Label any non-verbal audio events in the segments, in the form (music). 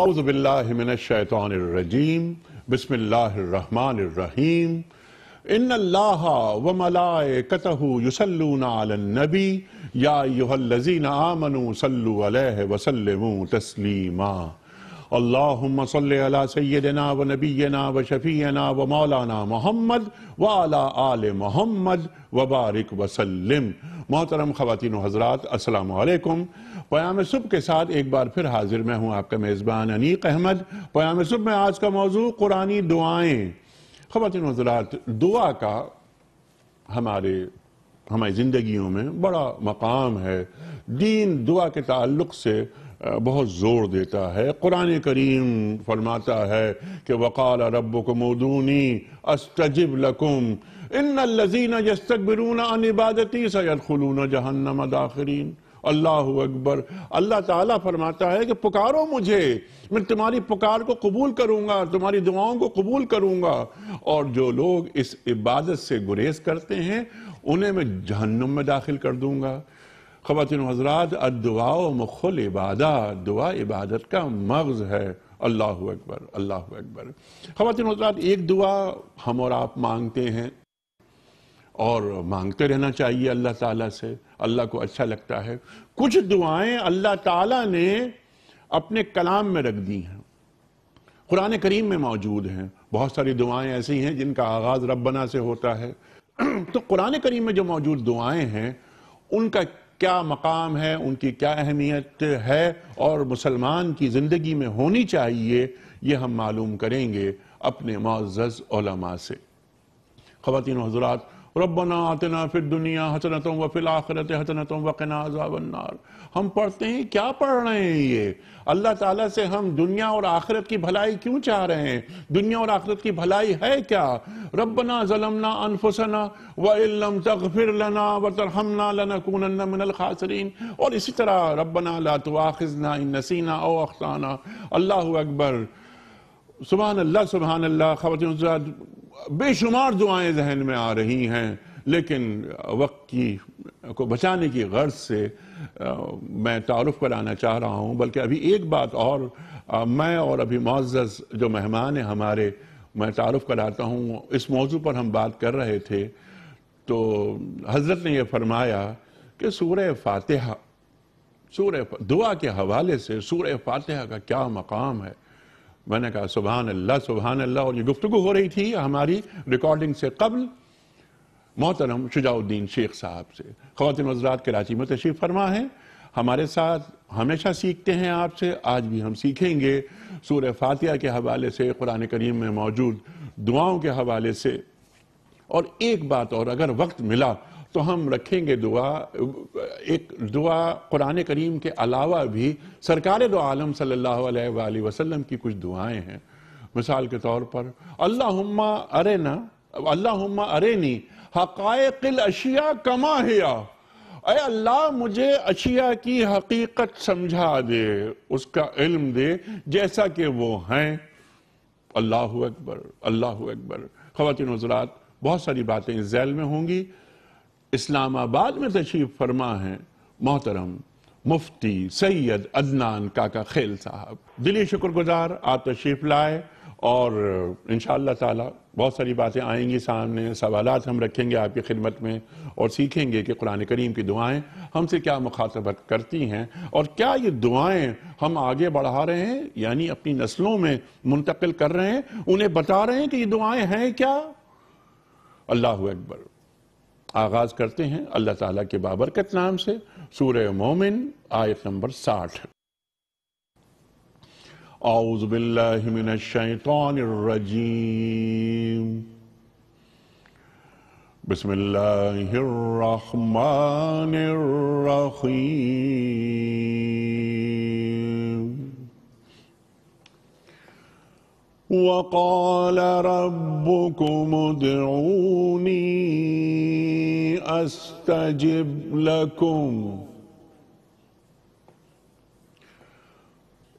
आउज़बिल्लिमिनशैतरजीम बसमीम इन अल्लाह व मलाए कतहु युसलून आलनबी या युहल्लजीन आमनु सल्लु अलैहि वसल्लमु तस्लीमा अल्लाहुम्म सल्लि अला सय्यदना व नबीना व शफीना व मौलाना मोहम्मद व अला आल मोहम्मद व बारिक वसल्लम मोहतरम ख़वातिन हजरात असलकुम प्याम सुबह के साथ एक बार फिर हाजिर मैं हूँ आपका मेज़बान अनीक अहमद प्याम सुबह में आज का मौजू कुरानी दुआएँ ख़वातिन हजरात दुआ का हमारे हमारी ज़िंदगियों में बड़ा मकाम है दीन दुआ के ताल्लुक से बहुत ज़ोर देता है कुरान करीम फरमाता है कि वक़ाल रब मदूनी अस्तजिब लकुम इन लजीन यस्तकबरून अन इबादती खलून जहन्नम दाखरीन अल्लाह अकबर अल्लाह ताला फरमाता है कि पुकारो मुझे मैं तुम्हारी पुकार को कबूल करूंगा तुम्हारी दुआओं को कबूल करूंगा और जो लोग इस इबादत से गुरेज करते हैं उन्हें मैं जहन्नुम में दाखिल कर दूंगा ख़वातिन हजरात अदुआ मुखल इबादा दुआ इबादत का मगज़ है अल्लाह अकबर अल्लाह अकबर ख़वातिन हजरात एक दुआ हम और आप मांगते हैं और मांगते रहना चाहिए अल्लाह ताला से अल्लाह को अच्छा लगता है कुछ दुआएं अल्लाह ताला ने अपने कलाम में रख दी हैं कुरान करीम में मौजूद हैं बहुत सारी दुआएं ऐसी हैं जिनका आगाज़ रबना से होता है (clears throat) तो कुरान करीम में जो मौजूद दुआएं हैं उनका क्या मकाम है उनकी क्या अहमियत है और मुसलमान की ज़िंदगी में होनी चाहिए ये हम मालूम करेंगे अपने उलमा से ख़वान हजरात रबना आतना फिर दुनिया हसनतों व फिल आखरत हसनतों वकना अजावन्नार हम पढ़ते हैं क्या पढ़ रहे हैं ये अल्लाह ताला से हम दुनिया और आखिरत की भलाई क्यों चाह रहे हैं दुनिया और आखिरत की भलाई है क्या रबना जलमना अनफुसना व इलम तगफिर लना व तरहमना लनकून मिनल खासरीन और इसी तरह रबना ला तो आखिजना इन नसीना ओ अख्ताना अल्लाह अकबर सुबहान अल्लाह सुबहान अल्लाह खवत बेशुमार दुआएं जहन में आ रही हैं लेकिन वक्त की को बचाने की गर्ज से आ, मैं तारफ़ कराना चाह रहा हूँ बल्कि अभी एक बात और आ, मैं और अभी मोज़ जो मेहमान हैं हमारे मैं तारफ़ कराता हूँ इस मौजू पर हम बात कर रहे थे तो हज़रत ने यह फरमाया कि सूर्य फातहा सूर्य दुआ के हवाले से सूर्य फातहा का क्या मकाम है मैंने कहा सुबहान अल्लाह सुबहान अल्लाह और ये गुफ्तु हो रही थी हमारी रिकॉर्डिंग से कबल मोहतरम शुजाउद्दीन शेख साहब से खातिन हजरात कराची में तशरीफ़ फरमा है हमारे साथ हमेशा सीखते हैं आपसे आज भी हम सीखेंगे सूर फातिया के हवाले से कुरान करीम में मौजूद दुआओं के हवाले से और एक बात और अगर वक्त मिला तो हम रखेंगे दुआ एक दुआ कुरान करीम के अलावा भी सरकार दो आलम सल्लल्लाहु अलैहि वसल्लम की कुछ दुआएं हैं मिसाल के तौर पर अल्लाहुम्मा अरे ना अल्लाहुम्मा अरे नी हकायकिल अशिया कमा हिया अरे अल्लाह मुझे अशिया की हकीकत समझा दे उसका इल्म दे जैसा कि वो हैं अल्लाह अकबर अल्लाह अकबर ख़वान हजरात बहुत सारी बातें इस जैल में होंगी इस्लामाबाद में तशरीफ फरमा है मोहतरम मुफ्ती सैयद अदनान काका खेल साहब दिली शुक्रगुजार आप तशरीफ लाए और इन ताला बहुत सारी बातें आएंगी सामने सवाल हम रखेंगे आपकी खिदमत में और सीखेंगे कि कुरान करीम की दुआएं हमसे क्या मुखातब करती हैं और क्या ये दुआएं हम आगे बढ़ा रहे हैं यानी अपनी नस्लों में मुंतकिल कर रहे हैं उन्हें बता रहे हैं कि ये दुआएं हैं क्या अल्लाह अकबर आगाज करते हैं अल्लाह ताला के बाबरकत नाम से सूर्य मोमिन आयत नंबर साठ औज़बिल्लाहिमिनश्शैतानिर्रजीम बिस्मिल्लाहिर्रहमानिर्रहीम وقال ربكم ادعوني أستجب لكم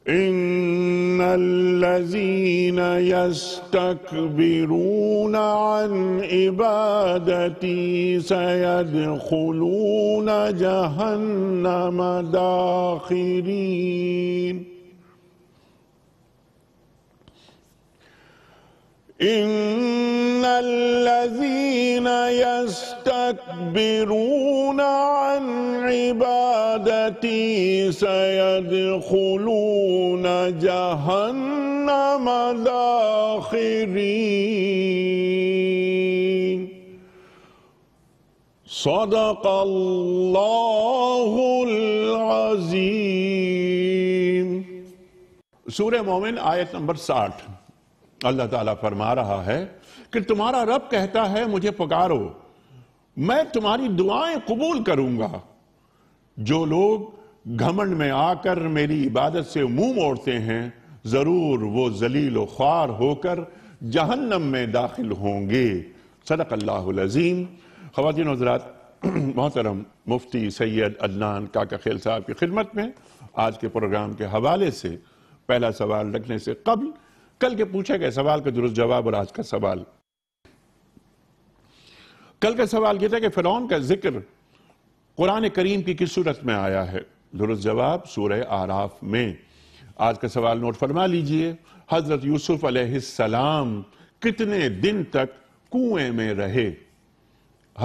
إن الذين يستكبرون عن عبادتي سيدخلون جهنم داخرين إن الذين يستكبرون عن عبادتي سيدخلون جهنم داخرين صدق الله العظيم سورة مؤمن آية نمبر ساٹھ अल्लाह ताला फरमा रहा है कि तुम्हारा रब कहता है मुझे पुकारो मैं तुम्हारी दुआएं कबूल करूंगा जो लोग घमंड में आकर मेरी इबादत से मुंह मोड़ते हैं जरूर वो जलील ख्वार होकर जहन्नम में दाखिल होंगे सदक अल्लाहम खातिन हजरात (clears throat) मोहतरम मुफ्ती सैयद अदनान काका खेल साहब की खिदमत में आज के प्रोग्राम के हवाले से पहला सवाल रखने से कबल कल के पूछे गए सवाल का दुरुस्त जवाब और आज का सवाल कल का सवाल यह था कि फिरौन का जिक्र कुरान करीम की किस सूरत में आया है दुरुस्त जवाब सूरह आराफ में आज का सवाल नोट फरमा लीजिए हजरत यूसुफ अलैहिस्सलाम कितने दिन तक कुएं में रहे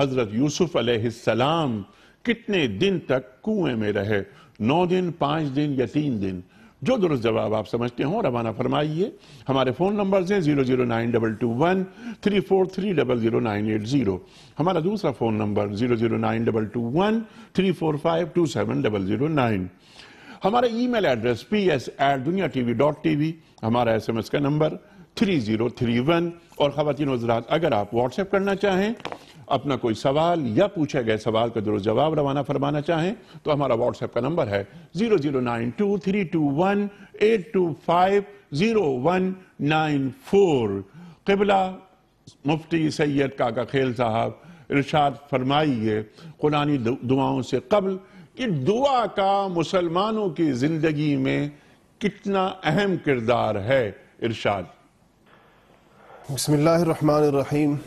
हजरत यूसुफ अलैहिस्सलाम कितने दिन तक कुएं में रहे नौ दिन पांच दिन या तीन दिन जो दुरुस्त जवाब आप समझते हो रवाना फरमाइए हमारे फ़ोन नंबर हैं zero zero nine double two one three four three double zero nine eight zero हमारा दूसरा phone number zero zero nine double two one three four five two seven double zero nine हमारा email address P S at दुनिया T V dot T V हमारा S M S का number three zero three one और खातिन अगर आप WhatsApp करना चाहें अपना कोई सवाल या पूछे गए सवाल का दुरुस्त जवाब रवाना फरमाना चाहें तो हमारा व्हाट्सएप का नंबर है zero zero nine two three two one eight two five zero one nine four कबला मुफ्ती सैयद काका खेल साहब इर्शाद फरमाइए कुरानी दुआओं से कबल कि दुआ का मुसलमानों की जिंदगी में कितना अहम किरदार है इर्शाद बसमीम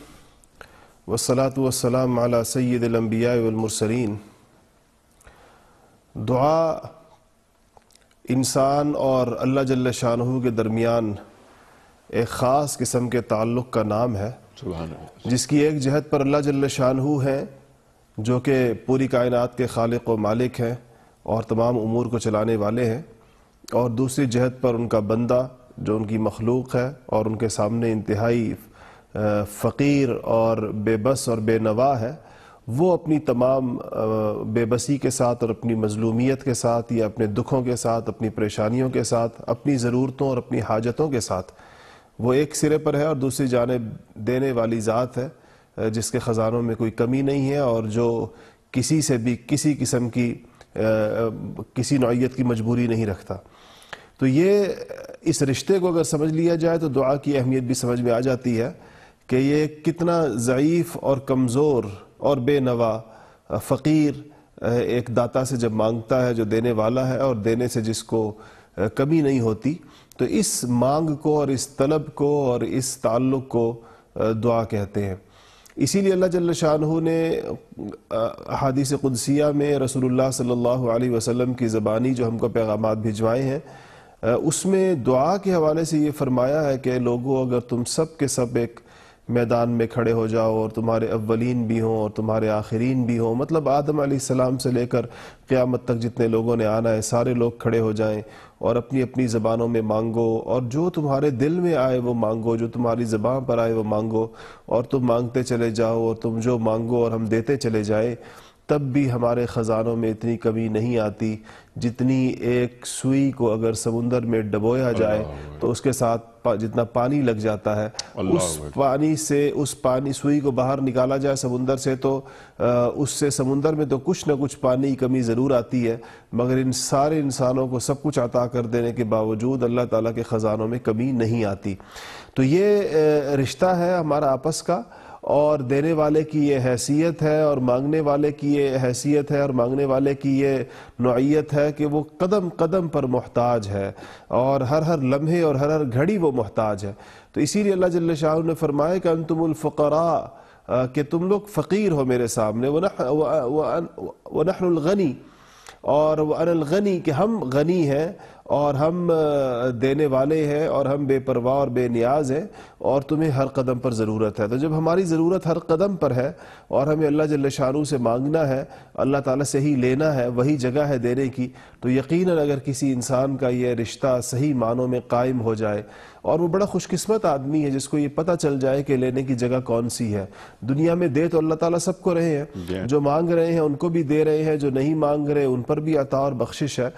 वसलात वसलाम अला सैदम्बियामरसरीन दुआ इंसान और अल्लाह जल्ल शाह के दरमियान एक ख़ास किस्म के ताल्लुक़ का नाम है जिसकी एक जहत पर अल्लाह जल्ल शाह है जो कि पूरी कायनात के खालिक व मालिक हैं और तमाम उमूर को चलाने वाले हैं और दूसरी जहत पर उनका बंदा जो उनकी मखलूक है और उनके सामने इंतहाई फ़कीर और बेबस और बेनवा है वो अपनी तमाम बेबसी के साथ और अपनी मजलूमियत के साथ या अपने दुखों के साथ अपनी परेशानियों के साथ अपनी ज़रूरतों और अपनी हाजतों के साथ वो एक सिरे पर है और दूसरी जानब देने वाली ज़ात है जिसके ख़जानों में कोई कमी नहीं है और जो किसी से भी किसी किस्म की किसी नौीयत की मजबूरी नहीं रखता तो ये इस रिश्ते को अगर समझ लिया जाए तो दुआ की अहमियत भी समझ में आ जाती है कि ये कितना ज़यीफ़ और कमज़ोर और बेनवा फ़कीर एक दाता से जब मांगता है जो देने वाला है और देने से जिसको कमी नहीं होती तो इस मांग को और इस तलब को और इस ताल्लुक़ को दुआ कहते हैं इसीलिए अल्लाह जल्ल शाहू ने हादिस कुदसिया में रसूलुल्लाह सल्लल्लाहु अलैहि वसल्लम की ज़बानी जो हमको पैगाम भिजवाए हैं उसमें दुआ के हवाले से ये फरमाया है कि लोगों अगर तुम सब के सब एक मैदान में खड़े हो जाओ और तुम्हारे अव्वलिन भी हों और तुम्हारे आखिरीन भी हों मतलब आदम सलाम से लेकर क़्यामत तक जितने लोगों ने आना है सारे लोग खड़े हो जाएं और अपनी अपनी ज़बानों में मांगो और जो तुम्हारे दिल में आए वो मांगो जो तुम्हारी ज़बान पर आए वो मांगो और तुम मांगते चले जाओ और तुम जो मांगो और हम देते चले जाए तब भी हमारे ख़जानों में इतनी कमी नहीं आती जितनी एक सुई को अगर समुंदर में डबोया जाए तो उसके साथ पा, जितना पानी लग जाता है उस पानी से उस पानी सुई को बाहर निकाला जाए समुंदर से तो आ, उससे समुंदर में तो कुछ ना कुछ पानी की कमी ज़रूर आती है मगर इन सारे इंसानों को सब कुछ अता कर देने के बावजूद अल्लाह ताला के ख़जानों में कमी नहीं आती तो ये रिश्ता है हमारा आपस का और देने वाले की ये हैसियत है और मांगने वाले की ये हैसियत है और मांगने वाले की ये नोयत है कि वो कदम कदम पर मोहताज है और हर हर लम्हे और हर हर घड़ी वो मोहताज है तो इसीलिए अल्लाह जल्ल शाह ने फरमाया कि अनतमुलफ़रा कि तुम लोग फ़कीर हो मेरे सामने वह नहरगनी और वनगनी कि हम गनी हैं और हम देने वाले हैं और हम बेपरवाह और बेनियाज हैं और तुम्हें हर कदम पर ज़रूरत है तो जब हमारी ज़रूरत हर कदम पर है और हमें अल्लाह जल शाहरू से मांगना है अल्लाह ताला से ही लेना है वही जगह है देने की तो यकीनन अगर किसी इंसान का यह रिश्ता सही मानों में कायम हो जाए और वो बड़ा खुशकिस्मत आदमी है जिसको ये पता चल जाए कि लेने की जगह कौन सी है दुनिया में दे तो अल्लाह ताला सबको रहे हैं हाँ। जो मांग रहे हैं उनको भी दे रहे हैं जो नहीं मांग रहे उन पर भी अता और बख्शिश है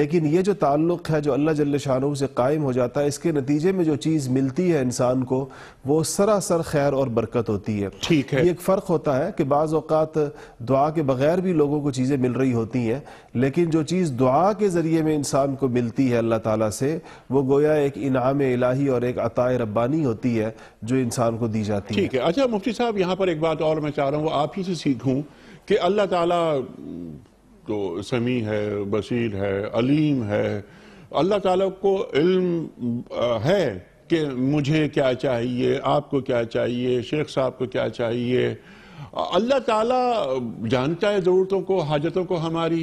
लेकिन ये जो ताल्लुक़ है जो अल्लाह जल्ले शाहू से कायम हो जाता है इसके नतीजे में जो चीज़ मिलती है इंसान को वो सरासर खैर और बरकत होती है ठीक है ये एक फ़र्क होता है कि बाज़ दुआ के बगैर भी लोगों को चीज़ें मिल रही होती हैं लेकिन जो चीज़ दुआ के ज़रिए में इंसान को मिलती है अल्लाह ताला से वो गोया एक इनाम इला इलाही और एक अताए रब्बानी होती है जो इंसान को दी जाती है ठीक है अच्छा मुफ्ती साहब यहाँ पर एक बात और मैं चाह रहा हूँ आप ही से सीखूँ कि अल्लाह ताला तो समी है बसीर है अलीम है अल्लाह ताला को इल्म है कि मुझे क्या चाहिए आपको क्या चाहिए शेख साहब को क्या चाहिए अल्लाह ताला जानता है ज़रूरतों को हाजतों को हमारी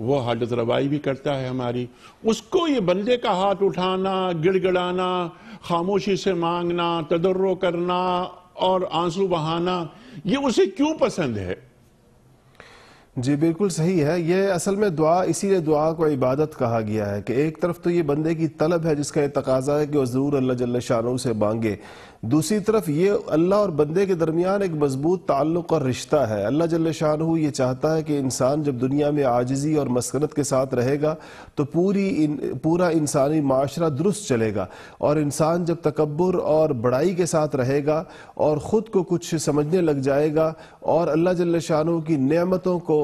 वो हालत रवाई भी करता है हमारी उसको ये बंदे का हाथ उठाना गिड़गिड़ाना खामोशी से मांगना तदर्रो करना और आंसू बहाना ये उसे क्यों पसंद है जी बिल्कुल सही है यह असल में दुआ इसीलिए दुआ को इबादत कहा गया है कि एक तरफ तो ये बंदे की तलब है जिसका यह तकाजा है कि वह ज़रूर अल्लाह जल्ला शाहरुख से मांगे दूसरी तरफ ये अल्लाह और बंदे के दरमियान एक मजबूत ताल्लुक और रिश्ता है अल्लाह जल्ले शाह ये चाहता है कि इंसान जब दुनिया में आजजी और मस्कनत के साथ रहेगा तो पूरी इन, पूरा इंसानी माशरा दुरुस्त चलेगा और इंसान जब तकबर और बड़ाई के साथ रहेगा और ख़ुद को कुछ समझने लग जाएगा और अल्लाह जल्ले शाहू की नियमतों को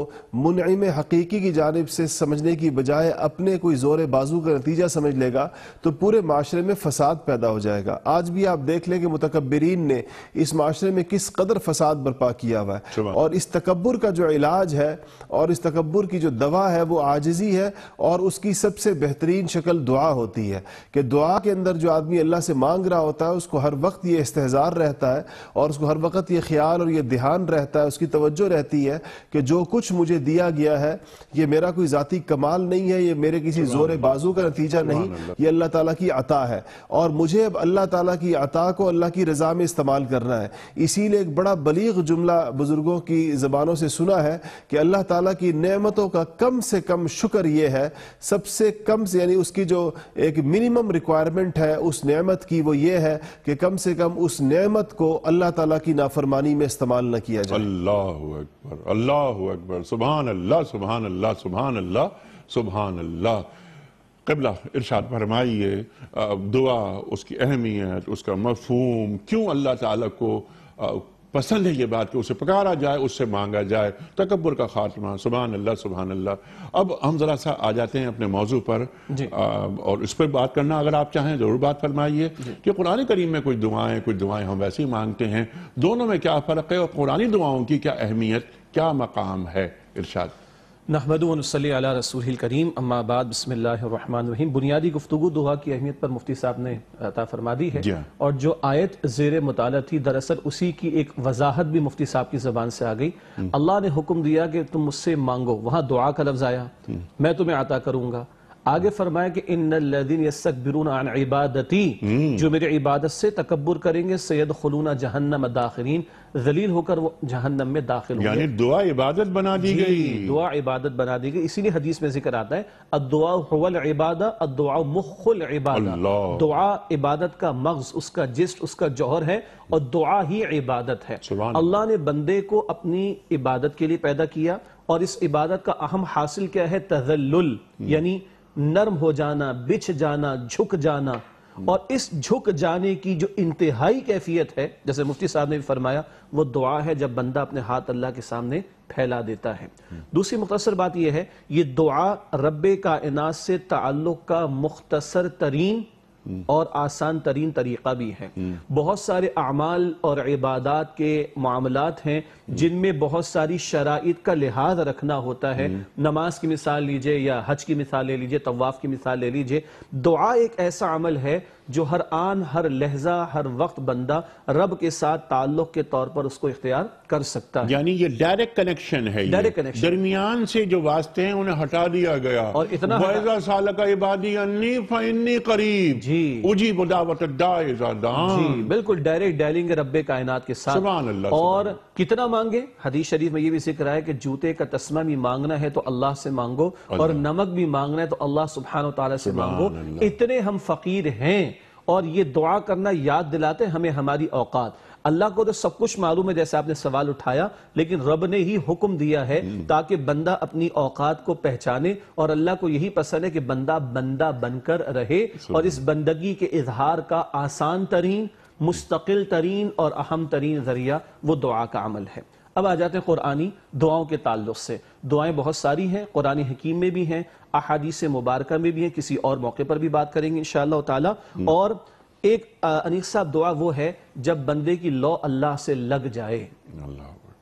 मुनम हकीकी की जानब से समझने की बजाय अपने कोई ज़ोर बाजू का नतीजा समझ लेगा तो पूरे माशरे में फसाद पैदा हो जाएगा आज भी आप देख लें कि मुतकबरीन ने इस माशरे में किस कदर फसाद बर्पा किया हुआ है और इस तकबर का जो इलाज है और इस तकबर की जो दवा है वो आजजी है और उसकी सबसे बेहतरीन शक्ल दुआ होती है कि दुआ के अंदर जो आदमी अल्लाह से मांग रहा होता है उसको हर वक्त ये इस्तेजार रहता है और उसको हर वक्त ये ख्याल और ये ध्यान रहता है उसकी तवज्जो रहती है कि जो कुछ मुझे दिया गया है ये मेरा कोई ज़ाती कमाल नहीं है ये मेरे किसी ज़ोर बाजू का नतीजा नहीं ये अल्लाह ताला की अता है और मुझे अब अल्लाह ताला की अता को अल्लाह की रज़ा में इस्तेमाल करना है इसीलिए एक बड़ा बलीग जुमला बुज़ुर्गों की ज़बानों से सुना है कि अल्लाह ताला की नेमतों का कम से कम शुक्र ये है सबसे कम से यानी उसकी जो एक मिनिमम रिक्वायरमेंट है उस नेमत की वो ये है कि कम से कम उस नेमत को अल्लाह ताला की नाफरमानी में इस्तेमाल न किया जाए अल्लाह अकबर अल्लाह अकबर सुबहान अल्लाह सुबहान अल्लाह सुबहान अल्लाह सुबहान अल्लाह कबला इरशाद फरमाइए दुआ उसकी अहमियत उसका मफहूम क्यों अल्लाह ताला को पसंद है ये बात कि उसे पकारा जाए उससे मांगा जाए तकबर का खात्मा सुबहान अल्लाह सुबहान अल्लाह अब हम ज़रा सा आ जाते हैं अपने मौजू पर आ, और इस पर बात करना अगर आप चाहें ज़रूर बात फरमाइए कि कुरान करीम में कुछ दुआएं कुछ दुआएं हम वैसे ही मांगते हैं दोनों में क्या फ़र्क है और कुरानी दुआओं की क्या अहमियत क्या मकाम है इर्शाद नहमदनसली रसूल करीम अम्माबाद बसमीम बुनियादी गुफ्तु दुआ की अहमियत पर मुफ्ती साहब ने अता फरमा दी है हाँ। और जो आयत जेर मुताल थी दरअसल उसी की एक वजाहत भी मुफ्ती साहब की जबान से आ गई हम्म। अल्लाह ने हुक्म दिया कि तुम मुझसे मांगो वहां दुआ का लफ्ज़ आया हम्म। मैं तुम्हें अता करूँगा आगे फरमाया कि इन लदीन अन इबादती हम्म। जो मेरी इबादत से तकबर करेंगे सैयद खलूना जहन्नम दाखरीन जलील होकर वो जहन्नम में दाखिल यानी दुआ इबादत बना दी गई दुआ इबादत बना दी गई इसीलिए हदीस में जिक्र आता है अदुआ हवल इबादा अदुआ मुखल इबादा दुआ इबादत का मगज उसका जिस्ट उसका जौहर है और दुआ ही इबादत है अल्लाह ने बंदे को अपनी इबादत के लिए पैदा किया और इस इबादत का अहम हासिल क्या है तजल्लुल हम्म। यानी नर्म हो जाना बिछ जाना झुक जाना और इस झुक जाने की जो इंतहाई कैफियत है जैसे मुफ्ती साहब ने भी फरमाया वो दुआ है जब बंदा अपने हाथ अल्लाह के सामने फैला देता है दूसरी मुख्तर बात यह है ये दुआ रब्बे का इनाज से ताल्लुक का मुख्तसर तरीन और आसान तरीन तरीका भी है हम्म। बहुत सारे अमाल और इबादत के मामलात हैं हम्म। जिनमें बहुत सारी शराइत का लिहाज रखना होता है हम्म। नमाज की मिसाल लीजिए या हज की मिसाल ले लीजिए तवाफ की मिसाल ले लीजिए दुआ एक ऐसा अमल है जो हर आन हर लहजा हर वक्त बंदा रब के साथ ताल्लुक के तौर पर उसको इख्तियार कर सकता है यानी ये डायरेक्ट कनेक्शन है डायरेक्ट कनेक्शन दरमियान से जो वास्ते हैं उन्हें हटा दिया गया और इतना साल का इबादी करीब जी उजी बुदावत जी बिल्कुल डायरेक्ट डायलिंग रब कायनात के साथ और कितना मांगे हदीस शरीफ में यह भी जिक्र है कि जूते का तस्मा भी मांगना है तो अल्लाह से मांगो और नमक भी मांगना है तो अल्लाह सुबहान तला से मांगो इतने हम फकीर हैं और ये दुआ करना याद दिलाते हमें हमारी औकात अल्लाह को तो सब कुछ मालूम है जैसे आपने सवाल उठाया लेकिन रब ने ही हुक्म दिया है हम्म। ताकि बंदा अपनी औकात को पहचाने और अल्लाह को यही पसंद है कि बंदा बंदा बनकर रहे और इस बंदगी के इजहार का आसान तरीन मुस्तकिल तरीन और अहम तरीन जरिया वो दुआ का अमल है अब आ जाते हैं कुरानी दुआओं के ताल्लुक से दुआएं बहुत सारी हैं कुरानी हकीम में भी हैं अहादीस मुबारक में भी हैं किसी और मौके पर भी बात करेंगे इन ताला हम्म। और एक अनिक साहब दुआ वो है जब बंदे की लौ अल्लाह से लग जाए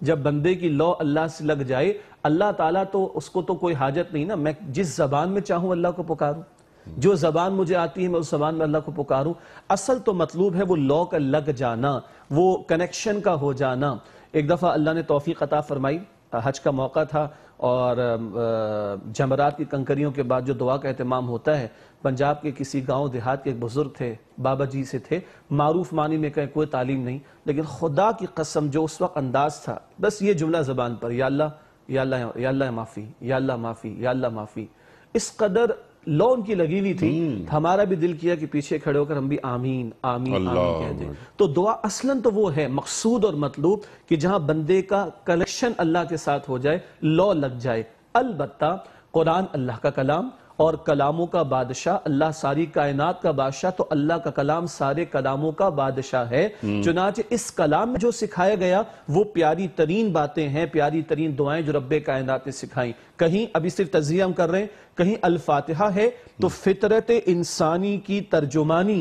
जब बंदे की लौ अल्लाह से लग जाए अल्लाह ताला तो उसको तो कोई हाजत नहीं ना मैं जिस जबान में चाहूं अल्लाह को पुकारूं जो जबान मुझे आती है मैं उस जबान में अल्लाह को पुकारूं असल तो मतलूब है वो लॉ का लग जाना वो कनेक्शन का हो जाना एक दफ़ा अल्लाह ने तोफ़ी कता फरमाई हज का मौका था और जमरात की कंकरियों के बाद जो दुआ का अहतमाम होता है पंजाब के किसी गांव देहात के एक बुज़ुर्ग थे बाबा जी से थे मारूफ मानी में कहें कोई तालीम नहीं लेकिन खुदा की कसम जो उस वक्त अंदाज था बस ये जुमला ज़बान पर या या अल्लाह या अल्लाह माफ़ी या अल्लाह माफ़ी या अल्लाह माफ़ी इस कदर लॉ उनकी लगी हुई थी हम्म। तो हमारा भी दिल किया कि पीछे खड़े होकर हम भी आमीन आमीन आमीन कहते तो दुआ असलन तो वो है मकसूद और मतलूब कि जहां बंदे का कलेक्शन अल्लाह के साथ हो जाए लॉ लग जाए अलबत्ता कुरान अल्लाह का कलाम और कलामों का बादशाह अल्लाह सारी कायनात का बादशाह तो अल्लाह का कलाम सारे कलामों का बादशाह है हम्म। चुनाच इस कलाम में जो सिखाया गया वो प्यारी तरीन बातें हैं प्यारी तरीन दुआएं जो रब कायनात ने सिखाई कहीं अभी सिर्फ तजिया हम कर रहे हैं कहीं अल्फातहा है तो हम्म। फितरत इंसानी की तर्जुमानी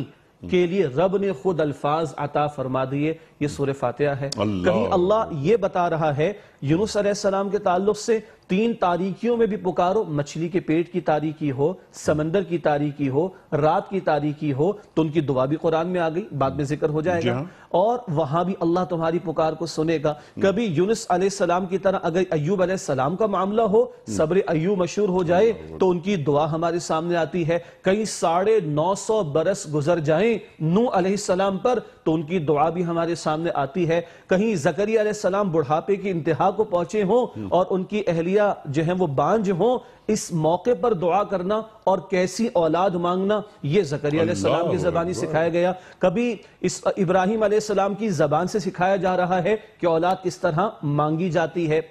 के लिए रब ने खुद अल्फाज अता फरमा दिए ये सूर्य फातिहा है कहीं अल्लाह ये बता रहा है यूनुस अलैहिस्सलाम के ताल्लुक से तीन तारीखियों में भी पुकारो मछली के पेट की तारीखी हो समंदर की तारीखी हो रात की तारीखी हो तो उनकी दुआ भी कुरान में आ गई बाद में जिक्र हो जाएगा हाँ। और वहां भी अल्लाह तुम्हारी पुकार को सुनेगा कभी यूनुस अलैहिस्सलाम की तरह अगर अयूब अलैहिस्सलाम का मामला हो सब्र अयूब मशहूर हो जाए तो उनकी दुआ हमारे सामने आती है कई साढ़े नौ सौ बरस गुजर जाए नू अलैहिस्सलाम पर तो उनकी दुआ भी हमारे सामने आती है कहीं जकरिया अलैहिस्सलाम बुढ़ापे की इंतहा अल्लाह को पहुंचे हों और उनकी अहलिया जो है वो बांझ हों इस मौके पर दुआ करना और कैसी औलाद मांगना यह जकरियाम की जबानी सिखाया गया कभी इस इब्राहिम आसमाम की जबान से सिखाया जा रहा है कि औलाद किस तरह मांगी जाती है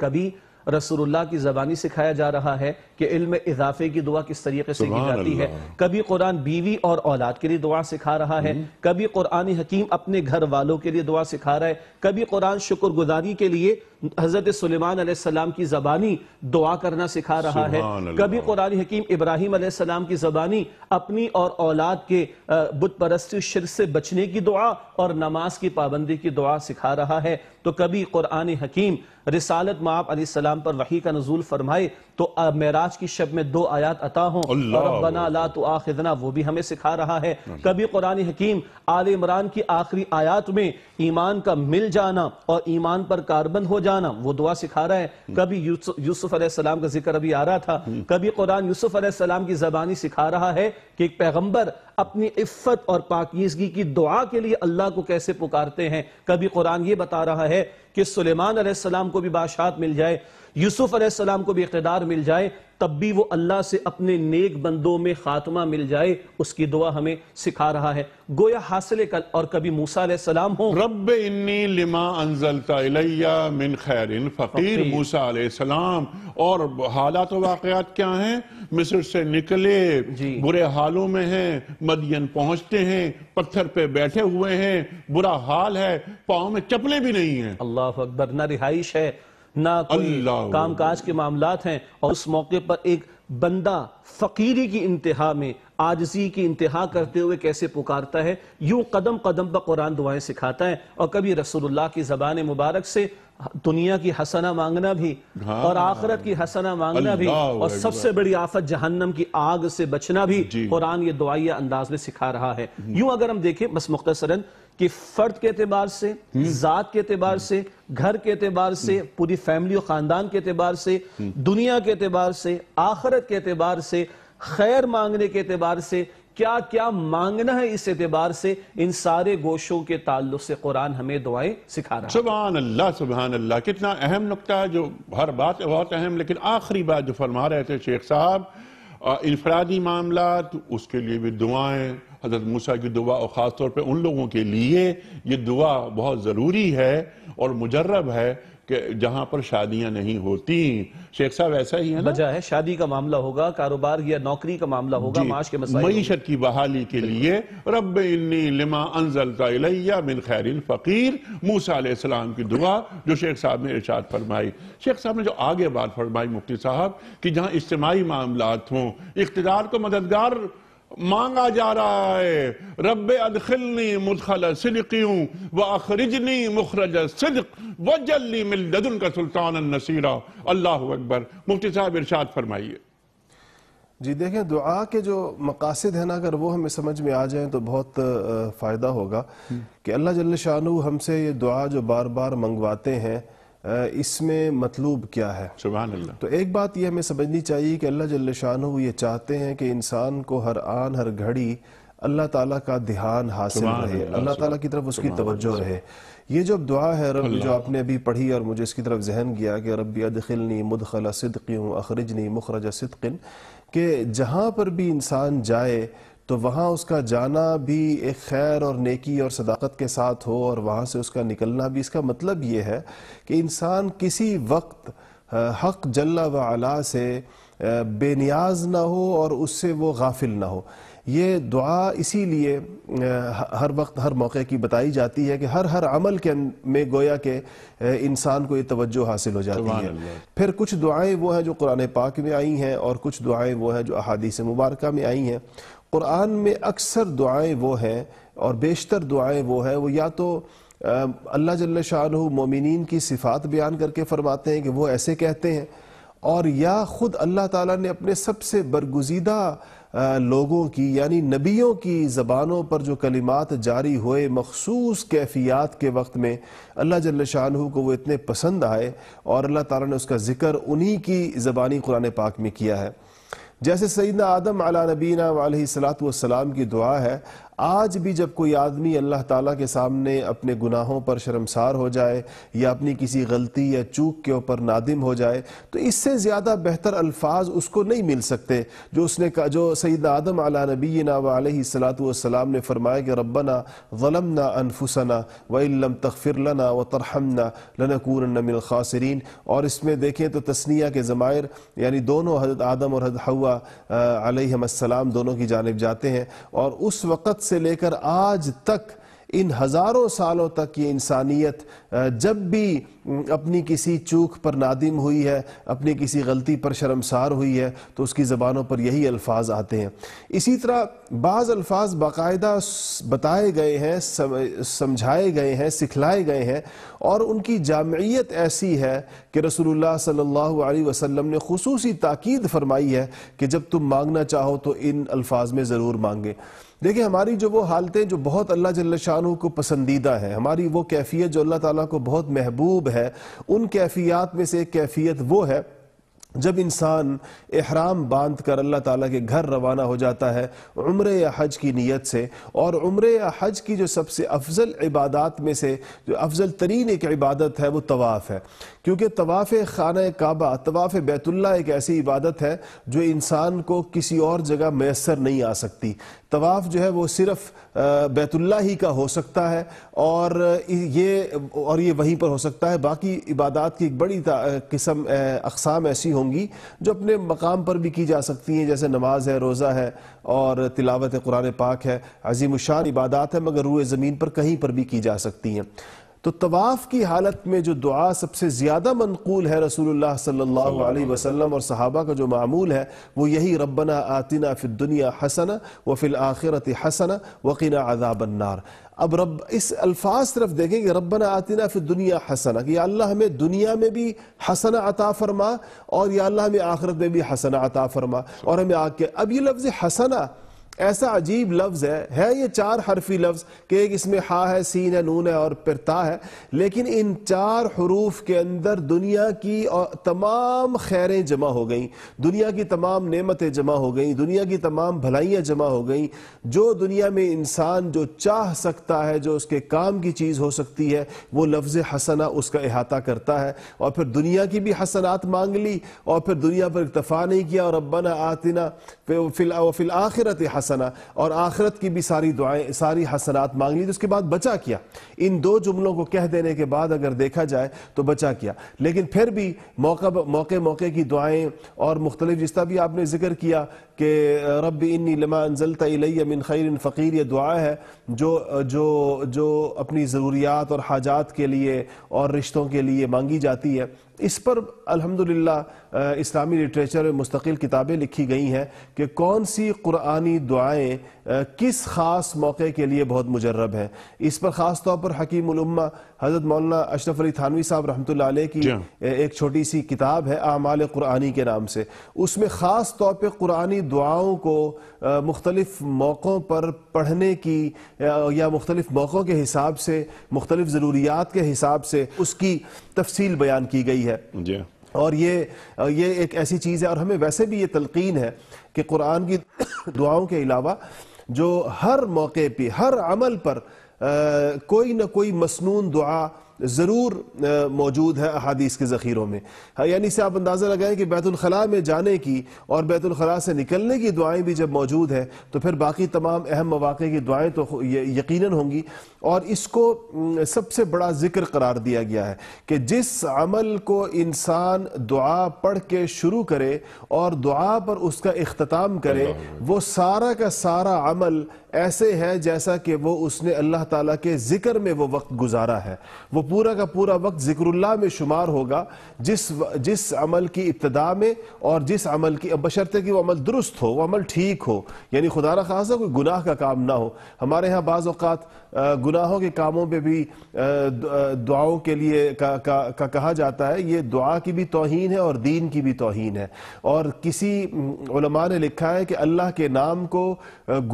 कभी रसूलुल्लाह की जबानी सिखाया जा रहा है कि इल्म इजाफे की दुआ किस तरीके से की जाती है कभी कुरान बीवी और औलाद के लिए दुआ सिखा रहा है हम्म। कभी कुरानी हकीम अपने घर वालों के लिए दुआ सिखा रहा है कभी कुरान शुक्रगुजारी के लिए हजरत सलेमान की जबानी दुआ करना सिखा रहा है कभी कुरान हकीम इब्राहिम सलाम की जबानी अपनी और औलाद के बुत परस्ती शिर से बचने की दुआ और नमाज की पाबंदी की दुआ सिखा रहा है तो कभी कुरान हकीम रिसालत माप सलाम पर वही का नजूल फरमाए तो मेराज की शब में दो आयात अता हों बना ला तो आखिदना वो भी हमें सिखा रहा है हाँ कभी कुरान हकीम आल इमरान की आखिरी आयात में ईमान का मिल जाना और ईमान पर कार्बन हो जाना वो दुआ सिखा रहा है कभी यूसुफ अलैहिस्सलाम का जिक्र अभी आ रहा था कभी कुरान यूसुफ अलैहिस्सलाम की जबानी सिखा रहा है कि एक पैगंबर अपनी इफ्फत और पाकिजगी की दुआ के लिए अल्लाह को कैसे पुकारते हैं कभी कुरान ये बता रहा है कि सुलेमान अलैहिस्सलाम को भी बादशाहत मिल जाए यूसुफ अलैहिस्सलाम को भी इकतदार मिल जाए तब भी वो अल्लाह से अपने नेक बंदों में खात्मा मिल जाए उसकी दुआ हमें सिखा रहा है गोया हासिल कल और कभी मूसा अलैहिस्सलाम हो रब इन्नी लिमा अनजलता इलैया मिन खैरिन फकीर मूसा अलैहिस्सलाम और हालात तो वाकयात क्या है मिस्र से निकले बुरे हालों में है मदियन पहुंचते हैं पत्थर पे बैठे हुए हैं बुरा हाल है पाओ में चपले भी नहीं है अल्लाह अल्लाह अकबर ना रिहाइश है ना कोई काम काज के मामला हैं और उस मौके पर एक बंदा फकीरी की इंतहा में आजजी की इंतहा करते हुए कैसे पुकारता है यूं कदम कदम पर कुरान दुआएं सिखाता है और कभी रसूलुल्लाह की जबान मुबारक से दुनिया की हसना मांगना भी हाँ, और आखरत की हसना मांगना भी और सबसे बड़ी आफत जहन्नम की आग से बचना भी कुरान ये दुआया अंदाज में सिखा रहा है हम्म। यूं अगर हम देखें बस मुख्तसरन कि फर्द के अतबार से हम्म। ज़ात के अतबार से घर के अतबार से हम्म। पूरी फैमिली और ख़ानदान के अतबार से हम्म। दुनिया के अतबार से आखरत के अतबार से खैर मांगने के अतबार से क्या क्या मांगना है इस एतबार से इन सारे गोशों के ताल्लुक से कुरान हमें दुआएं सिखा रहा सुबह अल्लाह सुबह अल्लाह कितना अहम नुकता है जो हर बात बहुत अहम लेकिन आखिरी बात जो फरमा रहे थे शेख साहब इनफरादी मामला उसके लिए भी दुआएं हज़रत मूसा की दुआ और ख़ास तौर पर उन लोगों के लिए ये दुआ बहुत ज़रूरी है और मुजर्रब है कि जहाँ पर शादियाँ नहीं होती शेख साहब ऐसा ही है ना वजह है शादी का मामला होगा कारोबार या नौकरी का मामला होगा माश के मीशत की बहाली के लिए रब इन्नी लिमा मिन खैरिन फ़कीर मूसा सलाम की दुआ जो शेख साहब ने इर्शाद फरमाई शेख साहब ने जो आगे बात फरमाई मुफ्ती साहब कि जहाँ इज्तिमाही मामला हों इकतदार को मददगार मांगा जा रहा है रब अदखिलनी मुदखल सिदकियों व अखरिजनी मुखरज सिदक व जल्ली मिल जदन का सुल्तान नसीरा अल्लाह अकबर मुफ्ती साहब इरशाद फरमाइए जी देखें दुआ के जो मकासद हैं ना अगर वो हमें समझ में आ जाए तो बहुत फ़ायदा होगा हम्म। कि अल्लाह जल्ल शाह हमसे ये दुआ जो बार बार मंगवाते हैं इसमें मतलूब क्या है तो एक बात यह हमें समझनी चाहिए कि अल्लाह जल्ल शाह ये चाहते हैं कि इंसान को हर आन हर घड़ी अल्लाह ताला का ध्यान हासिल रहे अल्लाह ताला की तरफ उसकी तवज्जो रहे ये जो दुआ है रब जो आपने अभी पढ़ी और मुझे इसकी तरफ जहन किया कि रबी अदखिलनी मुदखला सिद्किन अखरिजनी मुखरजा सिद्किन के जहाँ पर भी इंसान जाए तो वहाँ उसका जाना भी एक खैर और नेकी और सदाकत के साथ हो और वहाँ से उसका निकलना भी इसका मतलब ये है कि इंसान किसी वक्त हक जल्ला व आला से बेनियाज ना हो और उससे वो गाफिल ना हो ये दुआ इसीलिए हर वक्त हर मौके की बताई जाती है कि हर हर अमल के में गोया के इंसान को ये तवज्जो हासिल हो जाती है फिर कुछ दुआएं वो हैं जो कुरान पाक में आई हैं और कुछ दुआएं वो हैं जो अहादीस मुबारक में आई हैं कुरान में अक्सर दुआएं वो हैं और बेशतर दुआएं वो हैं वो या तो अल्लाह जल्ल शाह मोमिन की सिफात बयान करके फरमाते हैं कि वो ऐसे कहते हैं और या ख़ुद अल्लाह ताला ने अपने सबसे बरगुजीदा लोगों की यानी नबियों की ज़बानों पर जो कलिमात जारी हुए मखसूस कैफियात के वक्त में अल्लाह जल्ल शाह को वो इतने पसंद आए और अल्लाह ताला ने उसका ज़िक्र उन्हीं की ज़बानी कुरान पाक में किया है जैसे सईद आदम अला नबीना सलात की दुआ है आज भी जब कोई आदमी अल्लाह ताला के सामने अपने गुनाहों पर शर्मसार हो जाए या अपनी किसी गलती या चूक के ऊपर नादिम हो जाए तो इससे ज़्यादा बेहतर अल्फाज उसको नहीं मिल सकते जो उसने कहा जो सईद आदम अला नबी नबीनासलाम ने फरमाया कि रबना गलम ना अनफुसना वम तखफिर लना व तरहमना लन नमिल खासरीन और इसमें देखें तो तस्निया के ज़मायर यानी दोनों हजरत आदम और हजरत हवा अलहमसलाम दोनों की जानब जाते हैं और उस वक़्त से लेकर आज तक इन हज़ारों सालों तक ये इंसानियत जब भी अपनी किसी चूक पर नादिम हुई है अपनी किसी गलती पर शर्मसार हुई है तो उसकी ज़बानों पर यही अल्फाज आते हैं इसी तरह बाज़ अल्फाज बाकायदा बताए गए हैं समझाए गए हैं सिखलाए गए हैं और उनकी जामियत ऐसी है कि सल्लल्लाहु अलैहि वसल्लम ने खसूसी ताकीद फरमाई है कि जब तुम मांगना चाहो तो इन अल्फाज में ज़रूर मांगे देखिए हमारी जो वो हालतें जो बहुत अल्लाह जल्ला शाह को पसंदीदा हैं हमारी वो कैफियत जो अल्लाह ताला को बहुत महबूब है उन कैफियात में से एक कैफियत वो है जब इंसान अहराम बांध कर अल्लाह ताला के घर रवाना हो जाता है उम्र या हज की नीयत से और उम्र या हज की जो सबसे अफजल इबादत में से जो अफजल तरीन एक इबादत है वो तवाफ़ है क्योंकि तवाफ़ खान काबा तवाफ़ बैतुल्ला एक ऐसी इबादत है जो इंसान को किसी और जगह मैसर नहीं आ सकती तवाफ़ जो है वो सिर्फ बैतुल्ला ही का हो सकता है और ये और ये वहीं पर हो सकता है बाकी इबादत की एक बड़ी किस्म अकसाम ऐसी होंगी जो अपने मकाम पर भी की जा सकती हैं जैसे नमाज है रोज़ा है और तिलावत कुरान पाक है अजीम शान इबादत है मगर रूए ज़मीन पर कहीं पर भी की जा सकती हैं तो तवाफ़ की हालत में जो दुआ सबसे ज़्यादा मनकूल है रसूलुल्लाह सल्लल्लाहु अलैहि वसल्लम और सहाबा का जो मामूल है वो यही रब्बना आतिना फिर दुनिया हसन व फिल आखिरत हसन वकीना अजाबन्नार अब रब इस अल्फाज तरफ देखेंगे रब्बना आतिना फिर दुनिया हसन कि अल्लाह हमें दुनिया में भी हसन अता फरमा और या अल्लाह हमें आखिरत में भी हसना अता फरमा और हमें आके अब ये लफ्ज़ हसना ऐसा अजीब लफ्ज है है ये चार हरफी लफ्ज के एक इसमें हा है सीन है नून है और फिर है लेकिन इन चार हरूफ के अंदर दुनिया की तमाम खैरें जमा हो गई दुनिया की तमाम नेमतें जमा हो गई दुनिया की तमाम भलाइयाँ जमा हो गई जो दुनिया में इंसान जो चाह सकता है जो उसके काम की चीज़ हो सकती है वो लफ्ज़ हसना उसका अहाता करता है और फिर दुनिया की भी हसनात मांग ली और फिर दुनिया पर इतफ़ा नहीं किया और रब्बना आतना फिल आखिरत हसन हसना और आखिरत की भी सारी दुआएं सारी हसनात मांग ली तो उसके बाद बचा किया इन दो जुमलों को कह देने के बाद अगर देखा जाए तो बचा किया लेकिन फिर भी मौका मौके मौके की दुआएं और मुख्तलिफ जिस भी आपने जिक्र किया कि रब इन्नी लमा अनजलता मिन खैर फ़कीर ये दुआ है जो जो जो अपनी ज़रूरियात और हाजात के लिए और रिश्तों के लिए मांगी जाती है इस पर अलहमदिल्ला इस्लामी लिटरेचर में मुस्तकिल किताबें लिखी गई हैं कि कौन सी कुरानी दुआएं किस ख़ास मौके के लिए बहुत मुजरब हैं इस पर ख़ास तौर पर हकीम उलम्मा हज़रत मौलाना अशरफ अली थानवी साहब रहमतुल्लाह अलैह की हाँ। एक छोटी सी किताब है आमाल कुरानी के नाम से उसमें ख़ास तौर पर कुरानी दुआओं को मुख्तलिफ़ मौक़ों पर पढ़ने की या मुख्तलिफ़ मौक़ों के हिसाब से मुख्तलिफ़ ज़रूरियात के हिसाब से उसकी तफसील बयान की गई है हाँ। और ये ये एक ऐसी चीज़ है और हमें वैसे भी ये तलकिन है कि कुरान की (coughs) दुआओं के अलावा जो हर मौके पर हर अमल पर आ, कोई ना कोई मसनून दुआ ज़रूर मौजूद है अहादीस के ज़ख़ीरों में हाँ, यानी से आप अंदाज़ा लगाएं कि बैतुलखला में जाने की और बैतुलखला से निकलने की दुआएं भी जब मौजूद हैं तो फिर बाकी तमाम अहम मौाक़े की दुआएं तो यकीन होंगी और इसको सबसे बड़ा ज़िक्र करार दिया गया है कि जिस अमल को इंसान दुआ पढ़ के शुरू करे और दुआ पर उसका अख्ताम करे वो सारा का सारा अमल ऐसे है जैसा कि वो उसने अल्लाह ताला के ज़िक्र में वो वक्त गुजारा है वो पूरा का पूरा वक्त जिक्रुल्ला में शुमार होगा जिस जिस अमल की इब्तदा में और जिस अमल की बशर्ते कि वह अमल दुरुस्त हो वह अमल ठीक हो यानी खुदा न खासा कोई गुनाह का काम ना हो हमारे यहाँ बाज़ गुनाहों के कामों पर भी दुआओं के लिए का, का, का कहा जाता है ये दुआ की भी तोहन है और दीन की भी तोहन है और किसी ने लिखा है कि अल्लाह के नाम को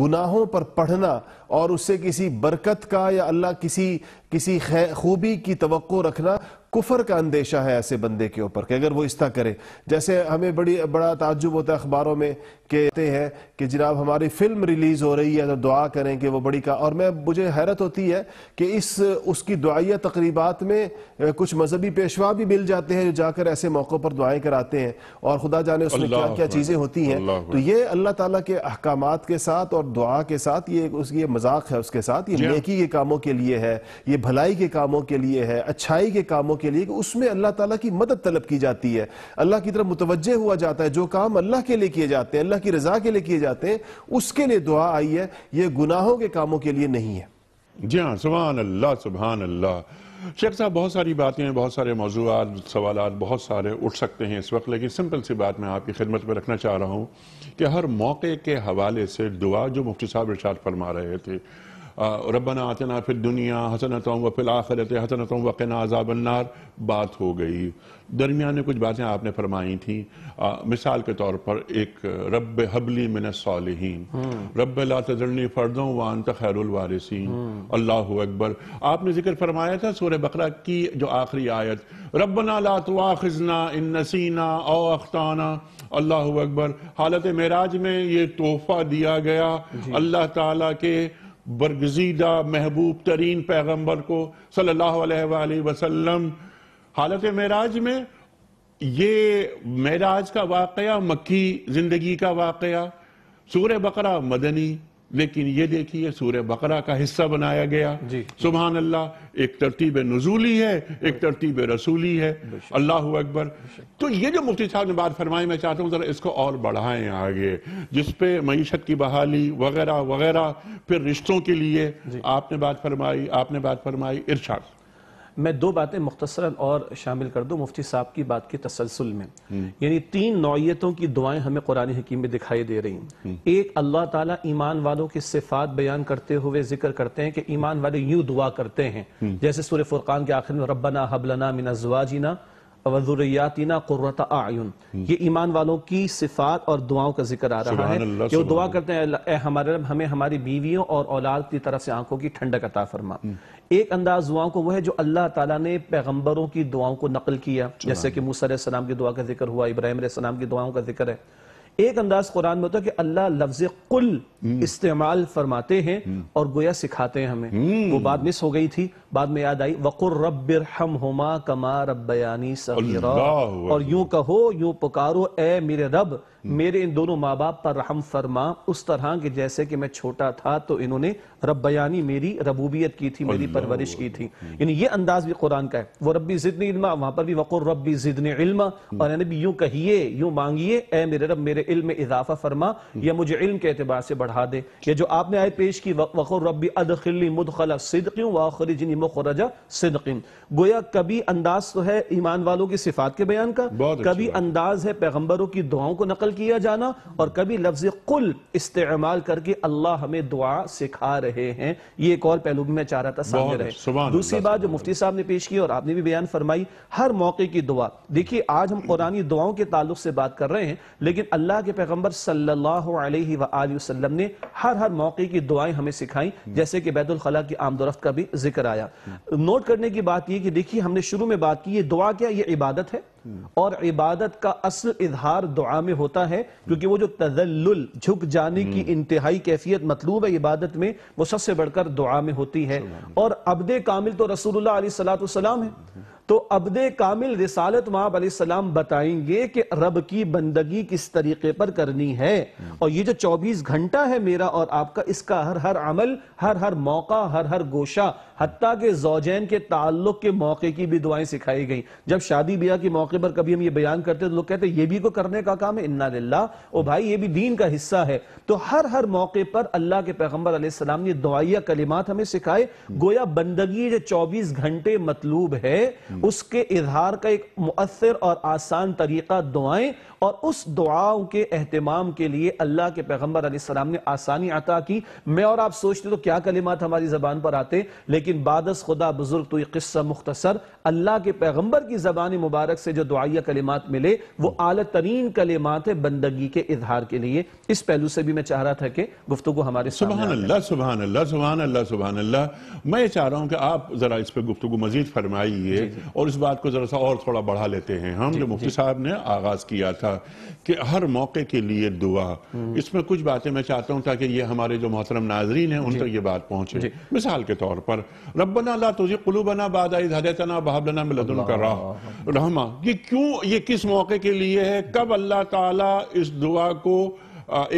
गुनाहों पर पढ़ना और उससे किसी बरकत का या अल्लाह किसी किसी खूबी की तो रखना कुफर का अंदेशा है ऐसे बंदे के ऊपर कि अगर वो इस तरह करे जैसे हमें बड़ी बड़ा ताजुब होता है अखबारों में कहते हैं कि जनाब हमारी फिल्म रिलीज़ हो रही है तो दुआ करें कि वो बड़ी का और मैं मुझे हैरत होती है कि इस उसकी दुआया तकरीबात में कुछ मजहबी पेशवा भी मिल जाते हैं जो जाकर ऐसे मौक़ों पर दुआएं कराते हैं और खुदा जाने उसमें क्या क्या चीज़ें होती हैं तो ये अल्लाह तला के अहकाम के साथ और दुआ के साथ ये उसकी मजाक है उसके साथ ये हाँ। नेकी के कामों के लिए है ये भलाई के कामों के लिए है अच्छाई के कामों के लिए कि उसमें अल्लाह ताला की मदद तलब की जाती है अल्लाह की तरफ मुतवजह हुआ जाता है जो काम अल्लाह के लिए किए जाते हैं अल्लाह की रजा के लिए किए जाते हैं उसके लिए दुआ आई है ये गुनाहों के कामों के लिए नहीं है जी हाँ सुबहान अल्लाह सुबहान अल्लाह शेख साहब बहुत सारी बातें बहुत सारे मौजूद सवाल बहुत सारे उठ सकते हैं इस वक्त लेकिन सिंपल सी बात मैं आपकी खिदमत में रखना चाह रहा हूँ कि हर मौके के हवाले से दुआ जो मुफ्ती साहब इर्शाद फरमा रहे थे रबना आतना फिर दुनिया हसनत हूँ फिर आखरत हसनत हूँ वक़ना अजाबन्नार बात हो गई दरमियान में कुछ बातें आपने फरमाई थी आ, मिसाल के तौर पर एक रब हबली मिन सालहीन हम्म। रब ला तजरनी फ़र्दों वान तैरुलवारसिन हम्म। अल्लाह अकबर आपने जिक्र फरमाया था सूर्य बकरा की जो आखिरी आयत रबना ला तो इन नसीना ओ अख्ताना अल्लाह अकबर हालत मराज में ये तोहफा दिया गया अल्लाह ताला के बरगजीदा महबूब तरीन पैगम्बर को सल्ला वसलम हालत मराज में ये मराज का वाक़ मक्की ज़िंदगी का वाक़ सूर बकरा मदनी लेकिन ये देखिए सूर्य बकरा का हिस्सा बनाया गया सुबह अल्लाह एक तरतीब नजूली है एक तरतीब रसूली है अल्लाह अकबर तो ये जो मुफ्ती साहब ने बात फरमाई मैं चाहता हूँ ज़रा इसको और बढ़ाएं आगे जिसपे मीशत की बहाली वगैरह वगैरह फिर रिश्तों के लिए आपने बात फरमाई आपने बात फरमाई इर्शाद मैं दो बातें मुख्तसरा और शामिल कर दूँ मुफ्ती साहब की बात के तसलसल में हम्म। यानी तीन नौीयतों की दुआएं हमें कुरान हकीम में दिखाई दे रही हैं हम्म। एक अल्लाह ताला ईमान वालों की सिफात बयान करते हुए जिक्र करते हैं कि ईमान वाले यूं दुआ करते हैं हम्म। जैसे सूर्य फुरकान के आखिर में रबना हबलना मिनजवाजीना जीना कुर्रत आयुन ये ईमान वालों की सिफात और दुआओं का जिक्र आ रहा है कि वो दुआ करते हैं हमारे हमें हमारी बीवियों और औलाद की तरफ से आंखों की ठंडक अता फरमा एक अंदाज दुआओं को वह है जो अल्लाह ताला ने पैगंबरों की दुआओं को नकल किया जैसे कि मूसम की दुआ का जिक्र हुआ इब्राहिम सलाम की दुआओं का जिक्र है एक अंदाज कुरान में होता है कि अल्लाह लफ्ज कुल हम्म। इस्तेमाल फरमाते हैं हम्म। और गोया सिखाते हैं हमें हम्म। वो बाद मिस हो गई थी बाद में याद आई वकुर रबिर हम होमा कमा रबयानी सगीरा और यूं कहो यूं पुकारो ए मेरे रब हम्म। मेरे इन दोनों माँ बाप पर रहम फरमा उस तरह के जैसे कि मैं छोटा था तो इन्होंने रबयानी मेरी रबूबियत की थी मेरी परवरिश की थी यानी ये अंदाज भी कुरान का है वो रबी जिदन इल्मा वहां पर भी वक़ुर रब्बी जिदन इल्मा और भी यूं कहिए यूं मांगिए ए मेरे रब मेरे इल्म में इजाफा फरमा या मुझे इल्म के एतबार से बढ़ा दे या जो आपने आए पेश की वक़ुर रबी अदखिली मुदखला सिदकिन वाखरी जिनी मुखरजा सिदकिन गोया कभी अंदाज तो है ईमान वालों की सिफात के बयान का कभी अंदाज है पैगम्बरों की दुआओं को नकल किया जाना और कभी लफ्ज कुल इस्तेमाल करके अल्लाह हमें दुआ सिखा रहे हैं ये एक और पहलू भी मैं चाह रहा था सामने अच्छा, रहे दूसरी बात जो मुफ्ती साहब ने पेश की और आपने भी बयान फरमाई हर मौके की दुआ देखिए आज हम कुरानी दुआओं के ताल्लुक से बात कर रहे हैं लेकिन अल्लाह के पैगम्बर सल्लल्लाहु अलैहि ने हर हर मौके की दुआएं हमें सिखाई जैसे कि बैतुलखला की आमदोरफ्त का भी जिक्र आया हम्म। नोट करने की बात यह कि देखिए हमने शुरू में बात की ये दुआ क्या ये इबादत है और इबादत का असल इजहार दुआ में होता है क्योंकि वो जो तजल झुक जाने की हम्म। इंतहाई कैफियत मतलूब है इबादत में वो सबसे बढ़कर दुआ में होती है और अबद कामिल तो रसूलुल्लाह है तो अबद कामिल रिसालत माब सलाम बताएंगे कि रब की बंदगी किस तरीके पर करनी है हम्म। और ये जो 24 घंटा है मेरा और आपका इसका हर हर अमल हर हर मौका हर हर गोशा हती के जोजैन के ताल्लुक के मौके की भी दुआएं सिखाई गई जब शादी ब्याह के मौके पर कभी हम ये बयान करते तो लोग कहते ये भी को करने का काम है इन्ना लिल्ला ओ भाई ये भी दीन का हिस्सा है तो हर हर मौके पर अल्लाह के पैगम्बर आसमाम ने दुआया कलिमात हमें सिखाए गोया बंदगी जो चौबीस घंटे मतलूब है उसके इजहार का एक मुअसर और आसान तरीका दुआएं और उस दुआओं के अहतमाम के लिए अल्लाह के पैगम्बर आसमाम ने आसानी अता की मैं और आप सोचते तो क्या कलिमात हमारी जबान पर आते लेकिन लेकिन बादस खुदा बुजुर्ग तो ये किस्सा मुख्तसर अल्लाह के पैगंबर की जबान मुबारक से जो दुआया कलिमात मिले वो आला तरीन कलिमात है बंदगी के इजहार के लिए इस पहलू से भी मैं चाह रहा था कि गुफ्तु हमारे सुबह अल्लाह सुबह अल्लाह सुबह अल्लाह सुबह अल्लाह मैं चाह रहा हूँ कि आप ज़रा इस पर गुफ्तु मजीद फरमाइए और इस बात को ज़रा सा और थोड़ा बढ़ा लेते हैं हम जो मुफ्ती साहब ने आगाज़ किया था कि हर मौके के लिए दुआ हम्म। इसमें कुछ बातें मैं चाहता हूँ ताकि ये हमारे जो मोहतरम नाजरीन है उन तक ये बात पहुंचे मिसाल के तौर पर रबना ला तुझे कुलूबना बाद कर रहा रहमा ये क्यों ये किस मौके के लिए है कब अल्लाह ताला इस दुआ को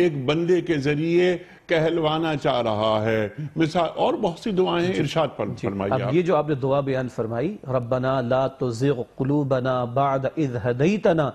एक बंदे के जरिए कहलवाना चाह रहा है मिसाल और बहुत सी दुआएं हैं इरशाद पर फरमाइए अब ये जो आपने दुआ बयान फरमाई रबना ला तो कलूबना बाद इज हदई तना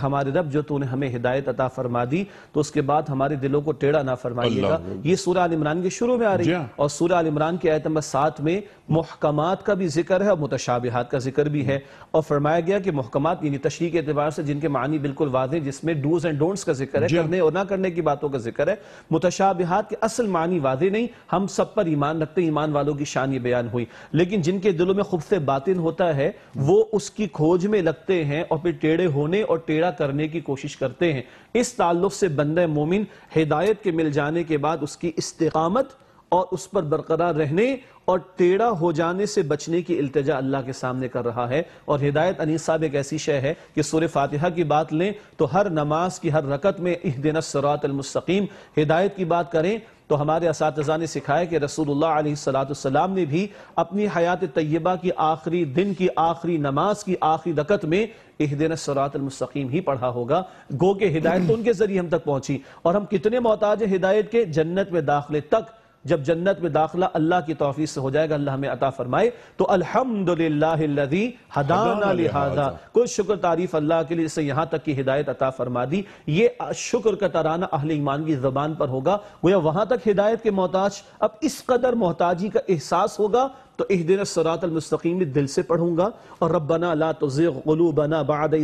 हमारे रब जो तूने हमें हिदायत अता फरमा दी तो उसके बाद हमारे दिलों को टेढ़ा ना फरमाइएगा ये सूर्य आल इमरान के शुरू में आ रही है हाँ। और सूर्य आल इमरान के आयत नंबर सात में महकमात का भी जिक्र है और मुतशाबिहात का जिक्र भी है और फरमाया गया कि महकमात यानी तशरी के एतबार से जिनके मानी बिल्कुल वाजे जिसमें डूज एंड डोंट्स का जिक्र है हाँ। करने और ना करने की बातों का जिक्र है मुतशाबिहात के असल मानी वादे नहीं हम सब पर ईमान रखते ईमान वालों की शान ये बयान हुई लेकिन जिनके दिलों में खुब से बातिन होता है वो उसकी खोज में लगते हैं और फिर टेढ़े होने और टेढ़ा करने की कोशिश करते हैं इस ताल्लुक से बंद मोमिन हिदायत के मिल जाने के बाद उसकी इस्तकामत और उस पर बरकरार रहने और टेढ़ा हो जाने से बचने की अल्तजा अल्लाह के सामने कर रहा है और हिदायत अनीस साहब एक ऐसी शय है कि सूर्य फातिहा की बात लें तो हर नमाज की हर रकत में इह दिन सरातमस्तकीम हिदायत की बात करें तो हमारे इस ने सिखाया कि रसूलुल्लाह अलैहिस्सलाम ने भी अपनी हयात तय्यबा की आखिरी दिन की आखिरी नमाज की आखिरी रकत में इह दिन सरातमस्तकीम ही पढ़ा होगा गो के हिदायत तो उनके जरिए हम तक पहुंची और हम कितने मोहताज हिदायत के जन्नत में दाखिले तक जब जन्नत में दाखिला अल्लाह की तोफ़ी से हो जाएगा अल्लाह हमें अता फरमाए तो अलहमदी हदाना लिहाजा कुछ शुक्र तारीफ अल्लाह के लिए इसे यहां तक की हिदायत अता फरमा दी ये शुक्र का तराना अहल ईमान की जबान पर होगा गोया वहां तक हिदायत के मोहताज अब इस कदर मोहताजी का एहसास होगा तो इस दिन सरातलमस्तकीम भी दिल से पढ़ूंगा और रबना ला तो गलू ज़लूबना बाद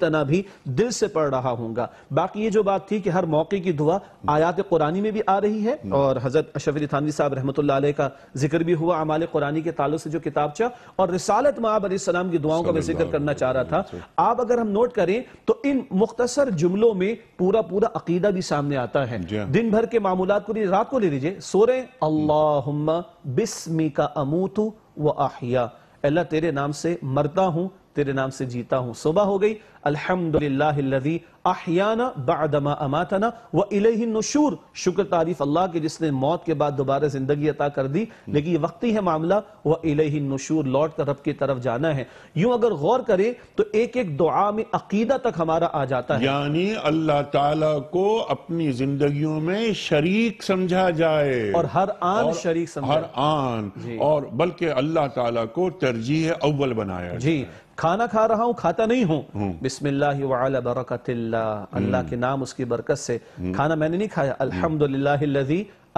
तना भी दिल से पढ़ रहा हूँगा बाकी ये जो बात थी कि हर मौके की दुआ आयात कुरानी में भी आ रही है हाँ। और हज़रत अशफ थानवी साहब रहमत का जिक्र भी हुआ अमाल कुरानी के तालों से जो किताब किताबचा और रिसालत महब सलाम की दुआओं का भी जिक्र करना चाह रहा था आप अगर हम नोट करें तो इन मुख्तसर जुमलों में पूरा पूरा अकीदा भी सामने आता है हाँ। दिन भर के मामूलत को रात को ले लीजिए सोरे अल्लाह बिस्मी का अमूतू वह आहिया अल्लाह तेरे नाम से मरता हूँ तेरे नाम से जीता हूं सुबह हो गई अल्हम्दुलिल्लाहिल्लज़ी अहयाना बअदमा अमातना व इलैहि नुशूर शुक्र तारीफ अल्लाह के जिसने मौत के बाद दोबारा जिंदगी अता कर दी लेकिन ये वक्ती है मामला व इलैहि नुशूर लौट कर रब की तरफ जाना है यूं अगर गौर करें तो एक एक दुआ में अकीदा तक हमारा आ जाता है यानी अल्लाह ताला को अपनी जिंदगी में शरीक समझा जाए और हर आन और शरीक समझा हर आन और बल्कि अल्लाह ताला को तरजीह अव्वल बनाया जी खाना खा रहा हूँ खाता नहीं हूँ हम्म। बिस्मिल्लाह बरकतिल्ला अल्लाह हम्म। के नाम उसकी बरकत से हम्म। खाना मैंने नहीं खाया अल्हम्दुलिल्लाह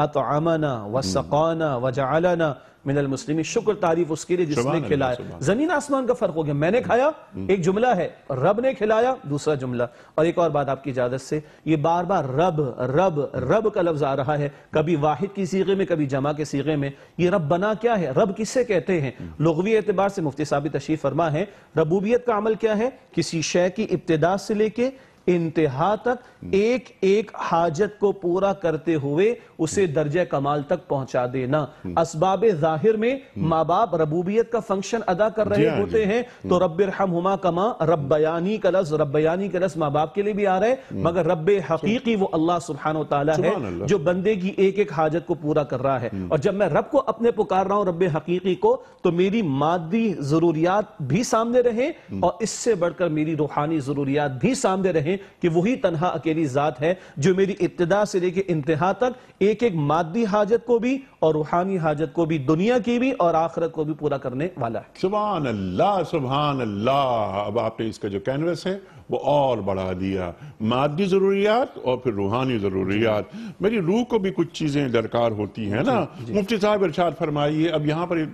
अतआमना वसकाना वजालना मिनल मुस्लिम शुक्र तारीफ उसके लिए जिसने खिलाया जमीन आसमान का फर्क हो गया मैंने खाया हम्म। एक जुमला है रब ने खिलाया दूसरा जुमला और एक और बात आपकी इजाजत से ये बार बार रब रब रब का लफ्ज आ रहा है कभी वाहिद की सीगे में कभी जमा के सीगे में ये रब बना क्या है रब किससे कहते हैं हम्म। लगवी एतबार से मुफ्ती साबित तशीफ फरमा है रबूबियत का अमल क्या है किसी शय की इब्तदा से लेके इंतहा तक हम्म। एक एक हाजत को पूरा करते हुए उसे हम्म। दर्ज कमाल तक पहुंचा देना हम्म। असबाब जाहिर में माँ बाप रबूबियत का फंक्शन अदा कर रहे हाँ, होते हैं तो रब हुमा कमा रबयानी का लफ्ज रबयानी का लफ्ज माँ बाप के लिए भी आ रहा है मगर रब हकी वो अल्लाह सुबहान तला है जो बंदे की एक एक हाजत को पूरा कर रहा है और जब मैं रब को अपने पुकार रहा हूं रब हकी को तो मेरी मादी जरूरियात भी सामने रहे और इससे बढ़कर मेरी रूहानी जरूरियात भी सामने रहे कि वही तनहा अकेली ज़ात है जो मेरी इब्तदा से लेकर इंतहा तक एक एक मादी हाजत को भी और रूहानी हाजत को भी दुनिया की भी और आखरत को भी पूरा करने वाला है सुबह अल्लाह सुबह अल्लाह अब आपने इसका जो कैनवस है वो और बढ़ा दिया मादी ज़रूरियात और फिर रूहानी ज़रूरियात मेरी रूह को भी कुछ चीज़ें दरकार होती है ना मुफ्ती साहब इर्शाद फरमाइए अब यहाँ पर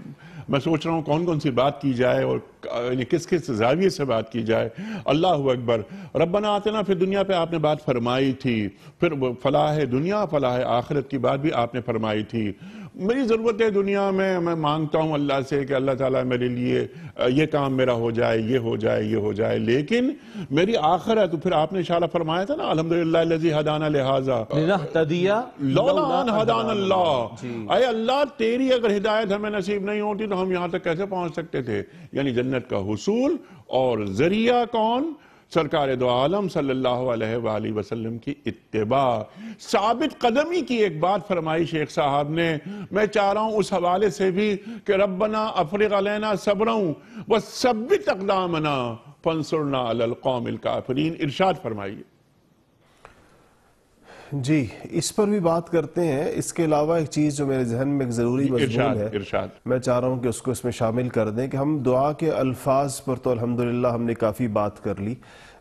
मैं सोच रहा हूँ कौन कौन सी बात की जाए और किस किस जाविये से बात की जाए अल्लाह अकबर रबना आते ना फिर दुनिया पे आपने बात फरमाई थी फिर फलाह है दुनिया फलाह आखिरत की बात भी आपने फरमाई थी मेरी ज़रूरत है दुनिया में मैं मांगता हूं अल्लाह से कि अल्लाह ताला मेरे लिए ये काम मेरा हो जाए ये हो जाए ये हो जाए लेकिन मेरी आखिर है तो फिर आपने इशारा फरमाया था ना अलहमदिल्लाजी हदाना लिहाजा हदान अल्लाह अरे अल्लाह तेरी अगर हिदायत हमें नसीब नहीं होती तो हम यहाँ तक कैसे पहुंच सकते थे यानी जन्नत का हसूल और जरिया कौन सरकार दो आलम सल्लल्लाहु अलैहि वसल्लम की इत्तेबा साबित कदमी की एक बात फरमाई शेख साहब ने मैं चाह रहा हूँ उस हवाले से भी कि रबना अफरीना सबरों व सबित अकदामना फंसुरना अलकौमिल काफरीन इर्शाद फरमाइए जी इस पर भी बात करते हैं इसके अलावा एक चीज़ जो मेरे जहन में एक ज़रूरी मजमून है मैं चाह रहा हूँ कि उसको इसमें शामिल कर दें कि हम दुआ के अल्फाज पर तो अल्हम्दुलिल्लाह हमने काफ़ी बात कर ली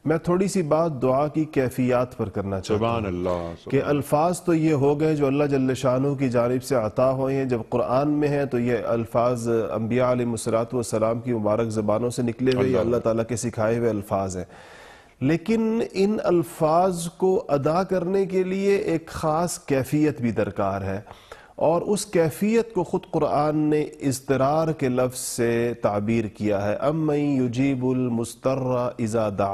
मैं थोड़ी सी बात दुआ की कैफियत पर करना चाहता हूँ कि अल्फाज तो ये हो गए जो अल्लाह जल्ल शाह की जानब से अता हुए हैं जब कुरान में है तो ये अल्फाज अम्बिया मसरात वसलाम की मुबारक ज़बानों से निकले हुए अल्लाह ताला के सिखाए हुए अल्फाज है लेकिन इन अल्फाज को अदा करने के लिए एक ख़ास कैफियत भी दरकार है और उस कैफियत को ख़ुद कुरान ने इसतरार के लफ्ज़ से ताबीर किया है अमई युजीबुल इज़ा इज़ादा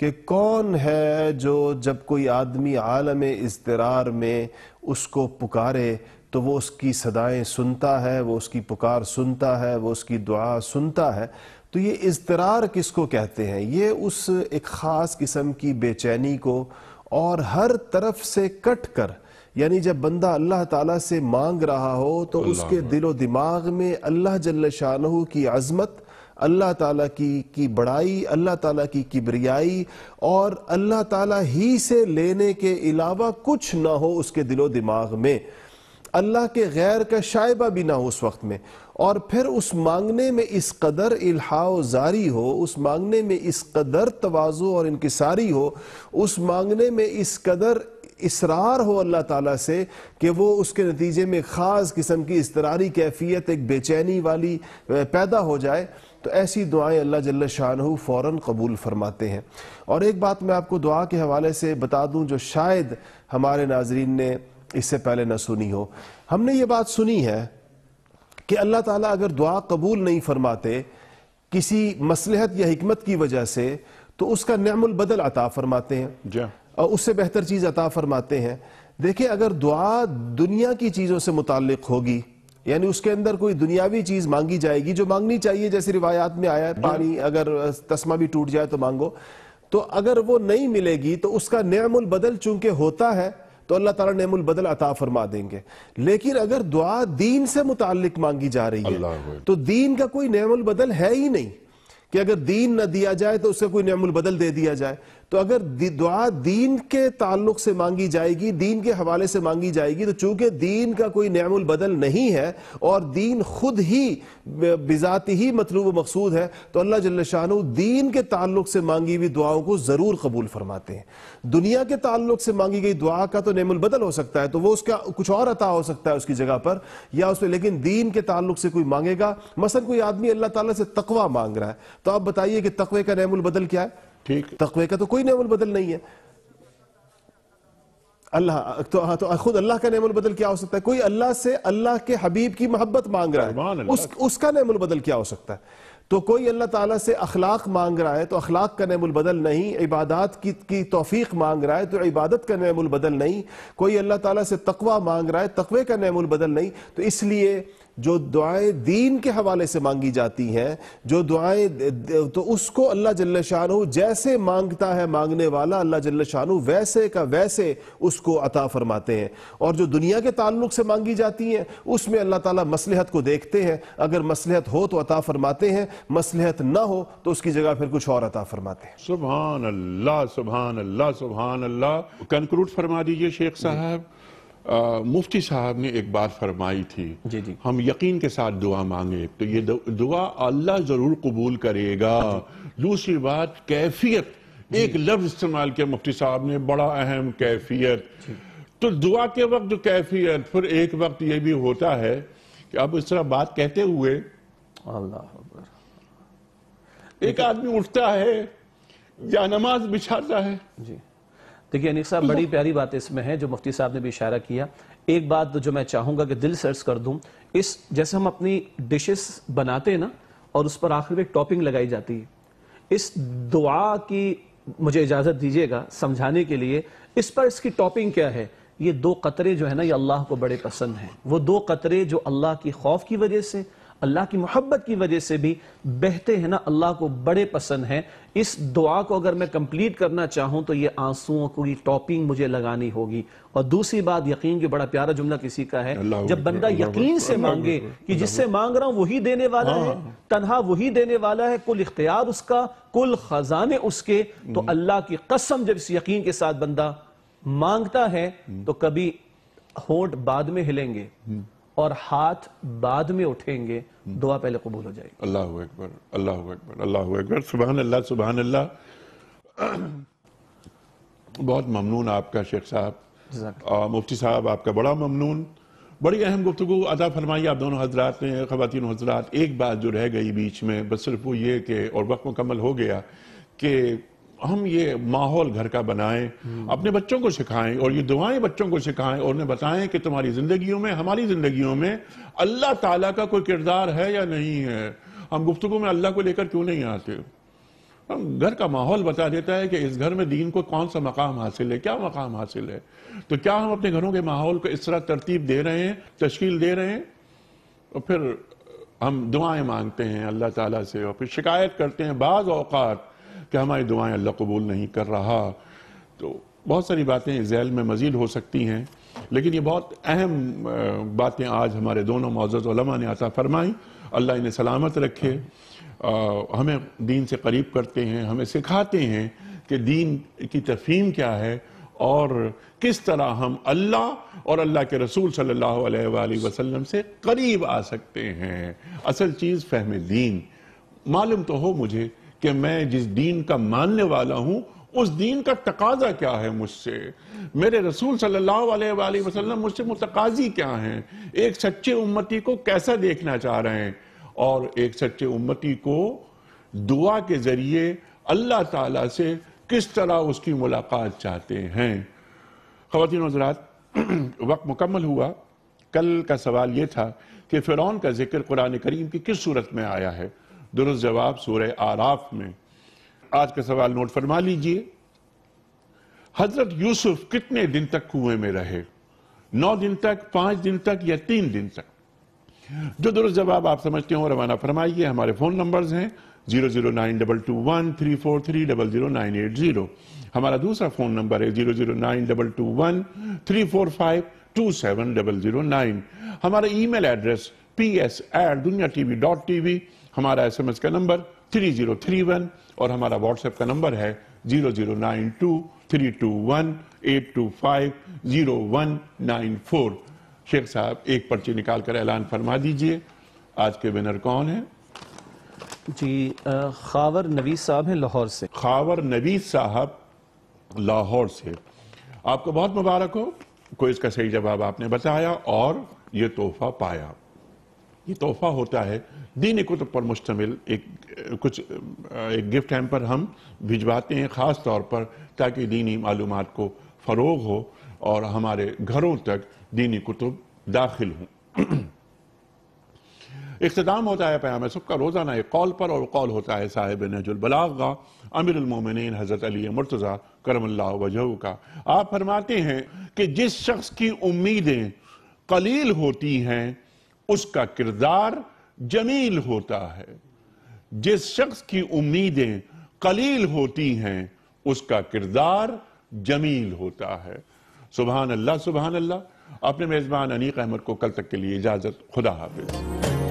कि कौन है जो जब कोई आदमी आलम इसतरार में उसको पुकारे तो वो उसकी सदाएं सुनता है वो उसकी पुकार सुनता है वो उसकी दुआ सुनता है तो ये इजतरार किसको कहते हैं ये उस एक ख़ास किस्म की बेचैनी को और हर तरफ से कट कर यानी जब बंदा अल्लाह ताला से मांग रहा हो तो उसके दिलो दिमाग में अल्लाह जल्ल शाह की अजमत अल्लाह ताला की की बड़ाई अल्लाह ताला की किबरियाई और अल्लाह ताला ही से लेने के अलावा कुछ ना हो उसके दिलो दिमाग में अल्लाह के गैर का शायबा भी ना हो उस वक्त में और फिर उस मांगने में इस कदर इल्हा जारी हो उस मांगने में इस कदर तोज़ो और इनकसारी हो उस मांगने में इस कदर इसरार हो अल्लाह ताला से कि वो उसके नतीजे में ख़ास किस्म की इसतरारी कैफियत एक बेचैनी वाली पैदा हो जाए तो ऐसी दुआएं अल्लाह जल्ल शाहू फ़ौर कबूल फरमाते हैं और एक बात मैं आपको दुआ के हवाले से बता दूं जो शायद हमारे नाजरीन ने इससे पहले ना सुनी हो हमने ये बात सुनी है कि अल्लाह ताला अगर दुआ कबूल नहीं फरमाते किसी मसलहत या हमत की वजह से तो उसका नमल अता फरमाते हैं हाँ। और उससे बेहतर चीज़ अता फरमाते हैं देखिए अगर दुआ दुनिया की चीज़ों से मुतक होगी यानी उसके अंदर कोई दुनियावी चीज़ मांगी जाएगी जो मांगनी चाहिए जैसे रिवायात में आया पानी अगर तस्मा भी टूट जाए तो मांगो तो अगर वो नहीं मिलेगी तो उसका नमल बदल चूंकि होता है तो अल्लाह ताला नेमुल बदल अता फरमा देंगे लेकिन अगर दुआ दीन से मुतालिक मांगी जा रही है तो दीन का कोई नेमुल बदल है ही नहीं कि अगर दीन ना दिया जाए तो उसका कोई नेमुल बदल दे दिया जाए तो अगर दुआ दीन के ताल्लुक से मांगी जाएगी दीन के हवाले से मांगी जाएगी तो चूंकि दीन का कोई नमल बदल नहीं है और दीन खुद ही बिजाती ही मतलूब मकसूद है तो अल्लाह जल्लाशाह दीन के ताल्लुक से मांगी हुई दुआओं को ज़रूर कबूल फरमाते हैं दुनिया के ताल्लुक से मांगी गई दुआ का तो नमल बदल हो सकता है तो वो उसका कुछ और अता हो सकता है उसकी जगह पर या उसमें लेकिन दीन के ताल्लुक से कोई मांगेगा मसलन कोई आदमी अल्लाह ताला से तकवा मांग रहा है तो आप बताइए कि तकवे का नमल बदल क्या है ठीक तकवे का तो कोई नमल बदल नहीं है अल्लाह तो हाँ, तो खुद अल्लाह का नमल बदल क्या हो सकता है कोई अल्लाह से अल्लाह के हबीब की मोहब्बत मांग रहा है उस, उसका नमल बदल क्या हो सकता है तो कोई अल्लाह ताला से अखलाक मांग रहा है तो अखलाक का नमल बदल नहीं इबादत की, की तोफ़ीक मांग रहा है तो इबादत का नमल बदल नहीं कोई अल्लाह ताला से तकवा मांग रहा है तकवे का नमुल बदल नहीं तो इसलिए जो दुआएं दीन के हवाले से मांगी जाती हैं जो दुआएं तो उसको अल्लाह जल्ल शाहू जैसे मांगता है मांगने वाला अल्लाह जल्ल शाहू वैसे का वैसे उसको अता फरमाते हैं और जो दुनिया के ताल्लुक से मांगी जाती हैं उसमें अल्लाह ताला मसलहत को देखते हैं अगर मसलहत हो तो अता फरमाते हैं मसलहत ना हो तो उसकी जगह फिर कुछ और अता फरमाते हैं सुबह अल्लाह सुबहान अल्लाह सुबहान अल्लाह कंक्लूड फरमा दीजिए शेख साहब आ, मुफ्ती साहब ने एक बात फरमाई थी जी जी। हम यकीन के साथ दुआ मांगे तो ये दुआ अल्लाह जरूर कबूल करेगा दूसरी बात कैफियत एक लफ्ज इस्तेमाल किया मुफ्ती साहब ने बड़ा अहम कैफियत तो दुआ के वक्त जो कैफियत फिर एक वक्त ये भी होता है कि अब इस तरह बात कहते हुए अल्लाह एक आदमी उठता है या नमाज बिछाता है जी देखिए अनिक साहब बड़ी प्यारी बात इसमें है जो मुफ्ती साहब ने भी इशारा किया एक बात जो मैं चाहूंगा कि दिल सर्च कर दूं इस जैसे हम अपनी डिशेस बनाते हैं ना और उस पर आखिर में टॉपिंग लगाई जाती है इस दुआ की मुझे इजाजत दीजिएगा समझाने के लिए इस पर इसकी टॉपिंग क्या है ये दो कतरे जो है ना ये अल्लाह को बड़े पसंद हैं वो दो कतरे जो अल्लाह की खौफ की वजह से अल्लाह की मोहब्बत की वजह से भी बहते हैं ना अल्लाह को बड़े पसंद हैं इस दुआ को अगर मैं कंप्लीट करना चाहूं तो ये आंसुओं की टॉपिंग मुझे लगानी होगी और दूसरी बात यकीन जो बड़ा प्यारा जुमला किसी का है जब बंदा यकीन से मांगे कि जिससे मांग रहा हूं वही देने वाला है हाँ। तनहा वही देने वाला है कुल इख्तियार उसका कुल खजाने उसके तो हम्म। अल्लाह की कसम जब इस यकीन के साथ बंदा मांगता है हम्म। तो कभी होंठ बाद में हिलेंगे हम्म। और हाथ बाद में उठेंगे दुआ पहले कबूल हो जाएगी अल्लाह अकबर अल्लाह अकबर अल्लाह अकबर सुबह अल्लाह सुबह अल्लाह बहुत ममनून आपका शेख साहब और मुफ्ती साहब आपका बड़ा ममनून बड़ी अहम गुफ्तु अदा फरमाई आप दोनों हजरात ने खातिन हजरात एक बात जो रह गई बीच में बस सिर्फ वो ये कि और वक्त मुकम्मल हो गया कि हम ये माहौल घर का बनाएं अपने बच्चों को सिखाएं और ये दुआएं बच्चों को सिखाएं और उन्हें बताएं कि तुम्हारी जिंदगियों में हमारी जिंदगियों में अल्लाह ताला का कोई किरदार है या नहीं है हम गुफ्तु में अल्लाह को लेकर क्यों नहीं आते हम घर का माहौल बता देता है कि इस घर में दीन को कौन सा मकाम हासिल है क्या मकाम हासिल है तो क्या हम अपने घरों के माहौल को इस तरह तरतीब दे रहे हैं तश्कील दे रहे हैं और फिर हम दुआएं मांगते हैं अल्लाह ताला से और फिर शिकायत करते हैं बाज़ औकात कि हमारी दुआएं अल्लाह कबूल नहीं कर रहा तो बहुत सारी बातें जैल में मज़ीद हो सकती हैं लेकिन ये बहुत अहम बातें आज हमारे दोनों मोज़ा ने आता फरमाई अल्लाह इन्हें सलामत रखे आ, हमें दीन से करीब करते हैं हमें सिखाते हैं कि दीन की तफहीम क्या है और किस तरह हम अल्लाह और अल्लाह के रसूल सल्लल्लाहु अलैहि वसल्लम से करीब आ सकते हैं असल चीज़ फहम दीन मालूम तो हो मुझे कि मैं जिस दीन का मानने वाला हूं उस दीन का तकाजा क्या है मुझसे मेरे रसूल सल्लल्लाहु अलैहि वसल्लम मुझसे मुतकाजी क्या हैं एक सच्चे उम्मती को कैसा देखना चाह रहे हैं और एक सच्चे उम्मती को दुआ के ज़रिए अल्लाह ताला से किस तरह उसकी मुलाकात चाहते हैं खातिन हजरात (clears throat) वक्त मुकम्मल हुआ कल का सवाल यह था कि फ़िरौन का जिक्र कुरान करीम की किस सूरत में आया है दुरुस्त जवाब सूर्य आराफ में आज का सवाल नोट फरमा लीजिए हजरत यूसुफ कितने दिन तक कुएं में रहे नौ दिन तक पांच दिन तक या तीन दिन तक जो दुरुस्त जवाब आप समझते हो रवाना फरमाइए हमारे फोन नंबर्स हैं zero zero nine double two one three four three double zero nine eight zero हमारा दूसरा फोन नंबर है zero zero nine double two one three four five two seven double zero nine हमारा email address P S at दुनिया TV dot TV हमारा S M S का number three zero three one और हमारा WhatsApp का number है zero zero nine two three two one eight two five zero one nine four शेख साहब एक पर्ची निकाल कर ऐलान फरमा दीजिए आज के विनर कौन है जी खावर नवीद साहब है लाहौर से खावर नवीद साहब लाहौर से आपको बहुत मुबारक हो कोई इसका सही जवाब आपने बताया और ये तोहफा पाया ये तोहफा होता है दीन कुतुब तो पर मुश्तमिल एक कुछ एक गिफ्ट हैम पर हम भिजवाते हैं ख़ास तौर पर ताकि दीनी मालूम को फ़रोग हो और हमारे घरों तक दीनी कुतुब दाखिल हों (clears throat) इख्ताम होता है प्याम सबका रोज़ाना एक कॉल पर और कॉल होता है साहिब नजुलबलागा अमीरमिन हज़रत अली मुर्तज़ा करमल्ला वजह का आप फरमाते हैं कि जिस शख्स की उम्मीदें कलील होती हैं उसका किरदार जमील होता है जिस शख्स की उम्मीदें कलील होती हैं उसका किरदार जमील होता है सुबहान अल्लाह सुबहान अल्लाह अपने मेज़बान अनीक अहमद को कल तक के लिए इजाज़त खुदा हाफिज़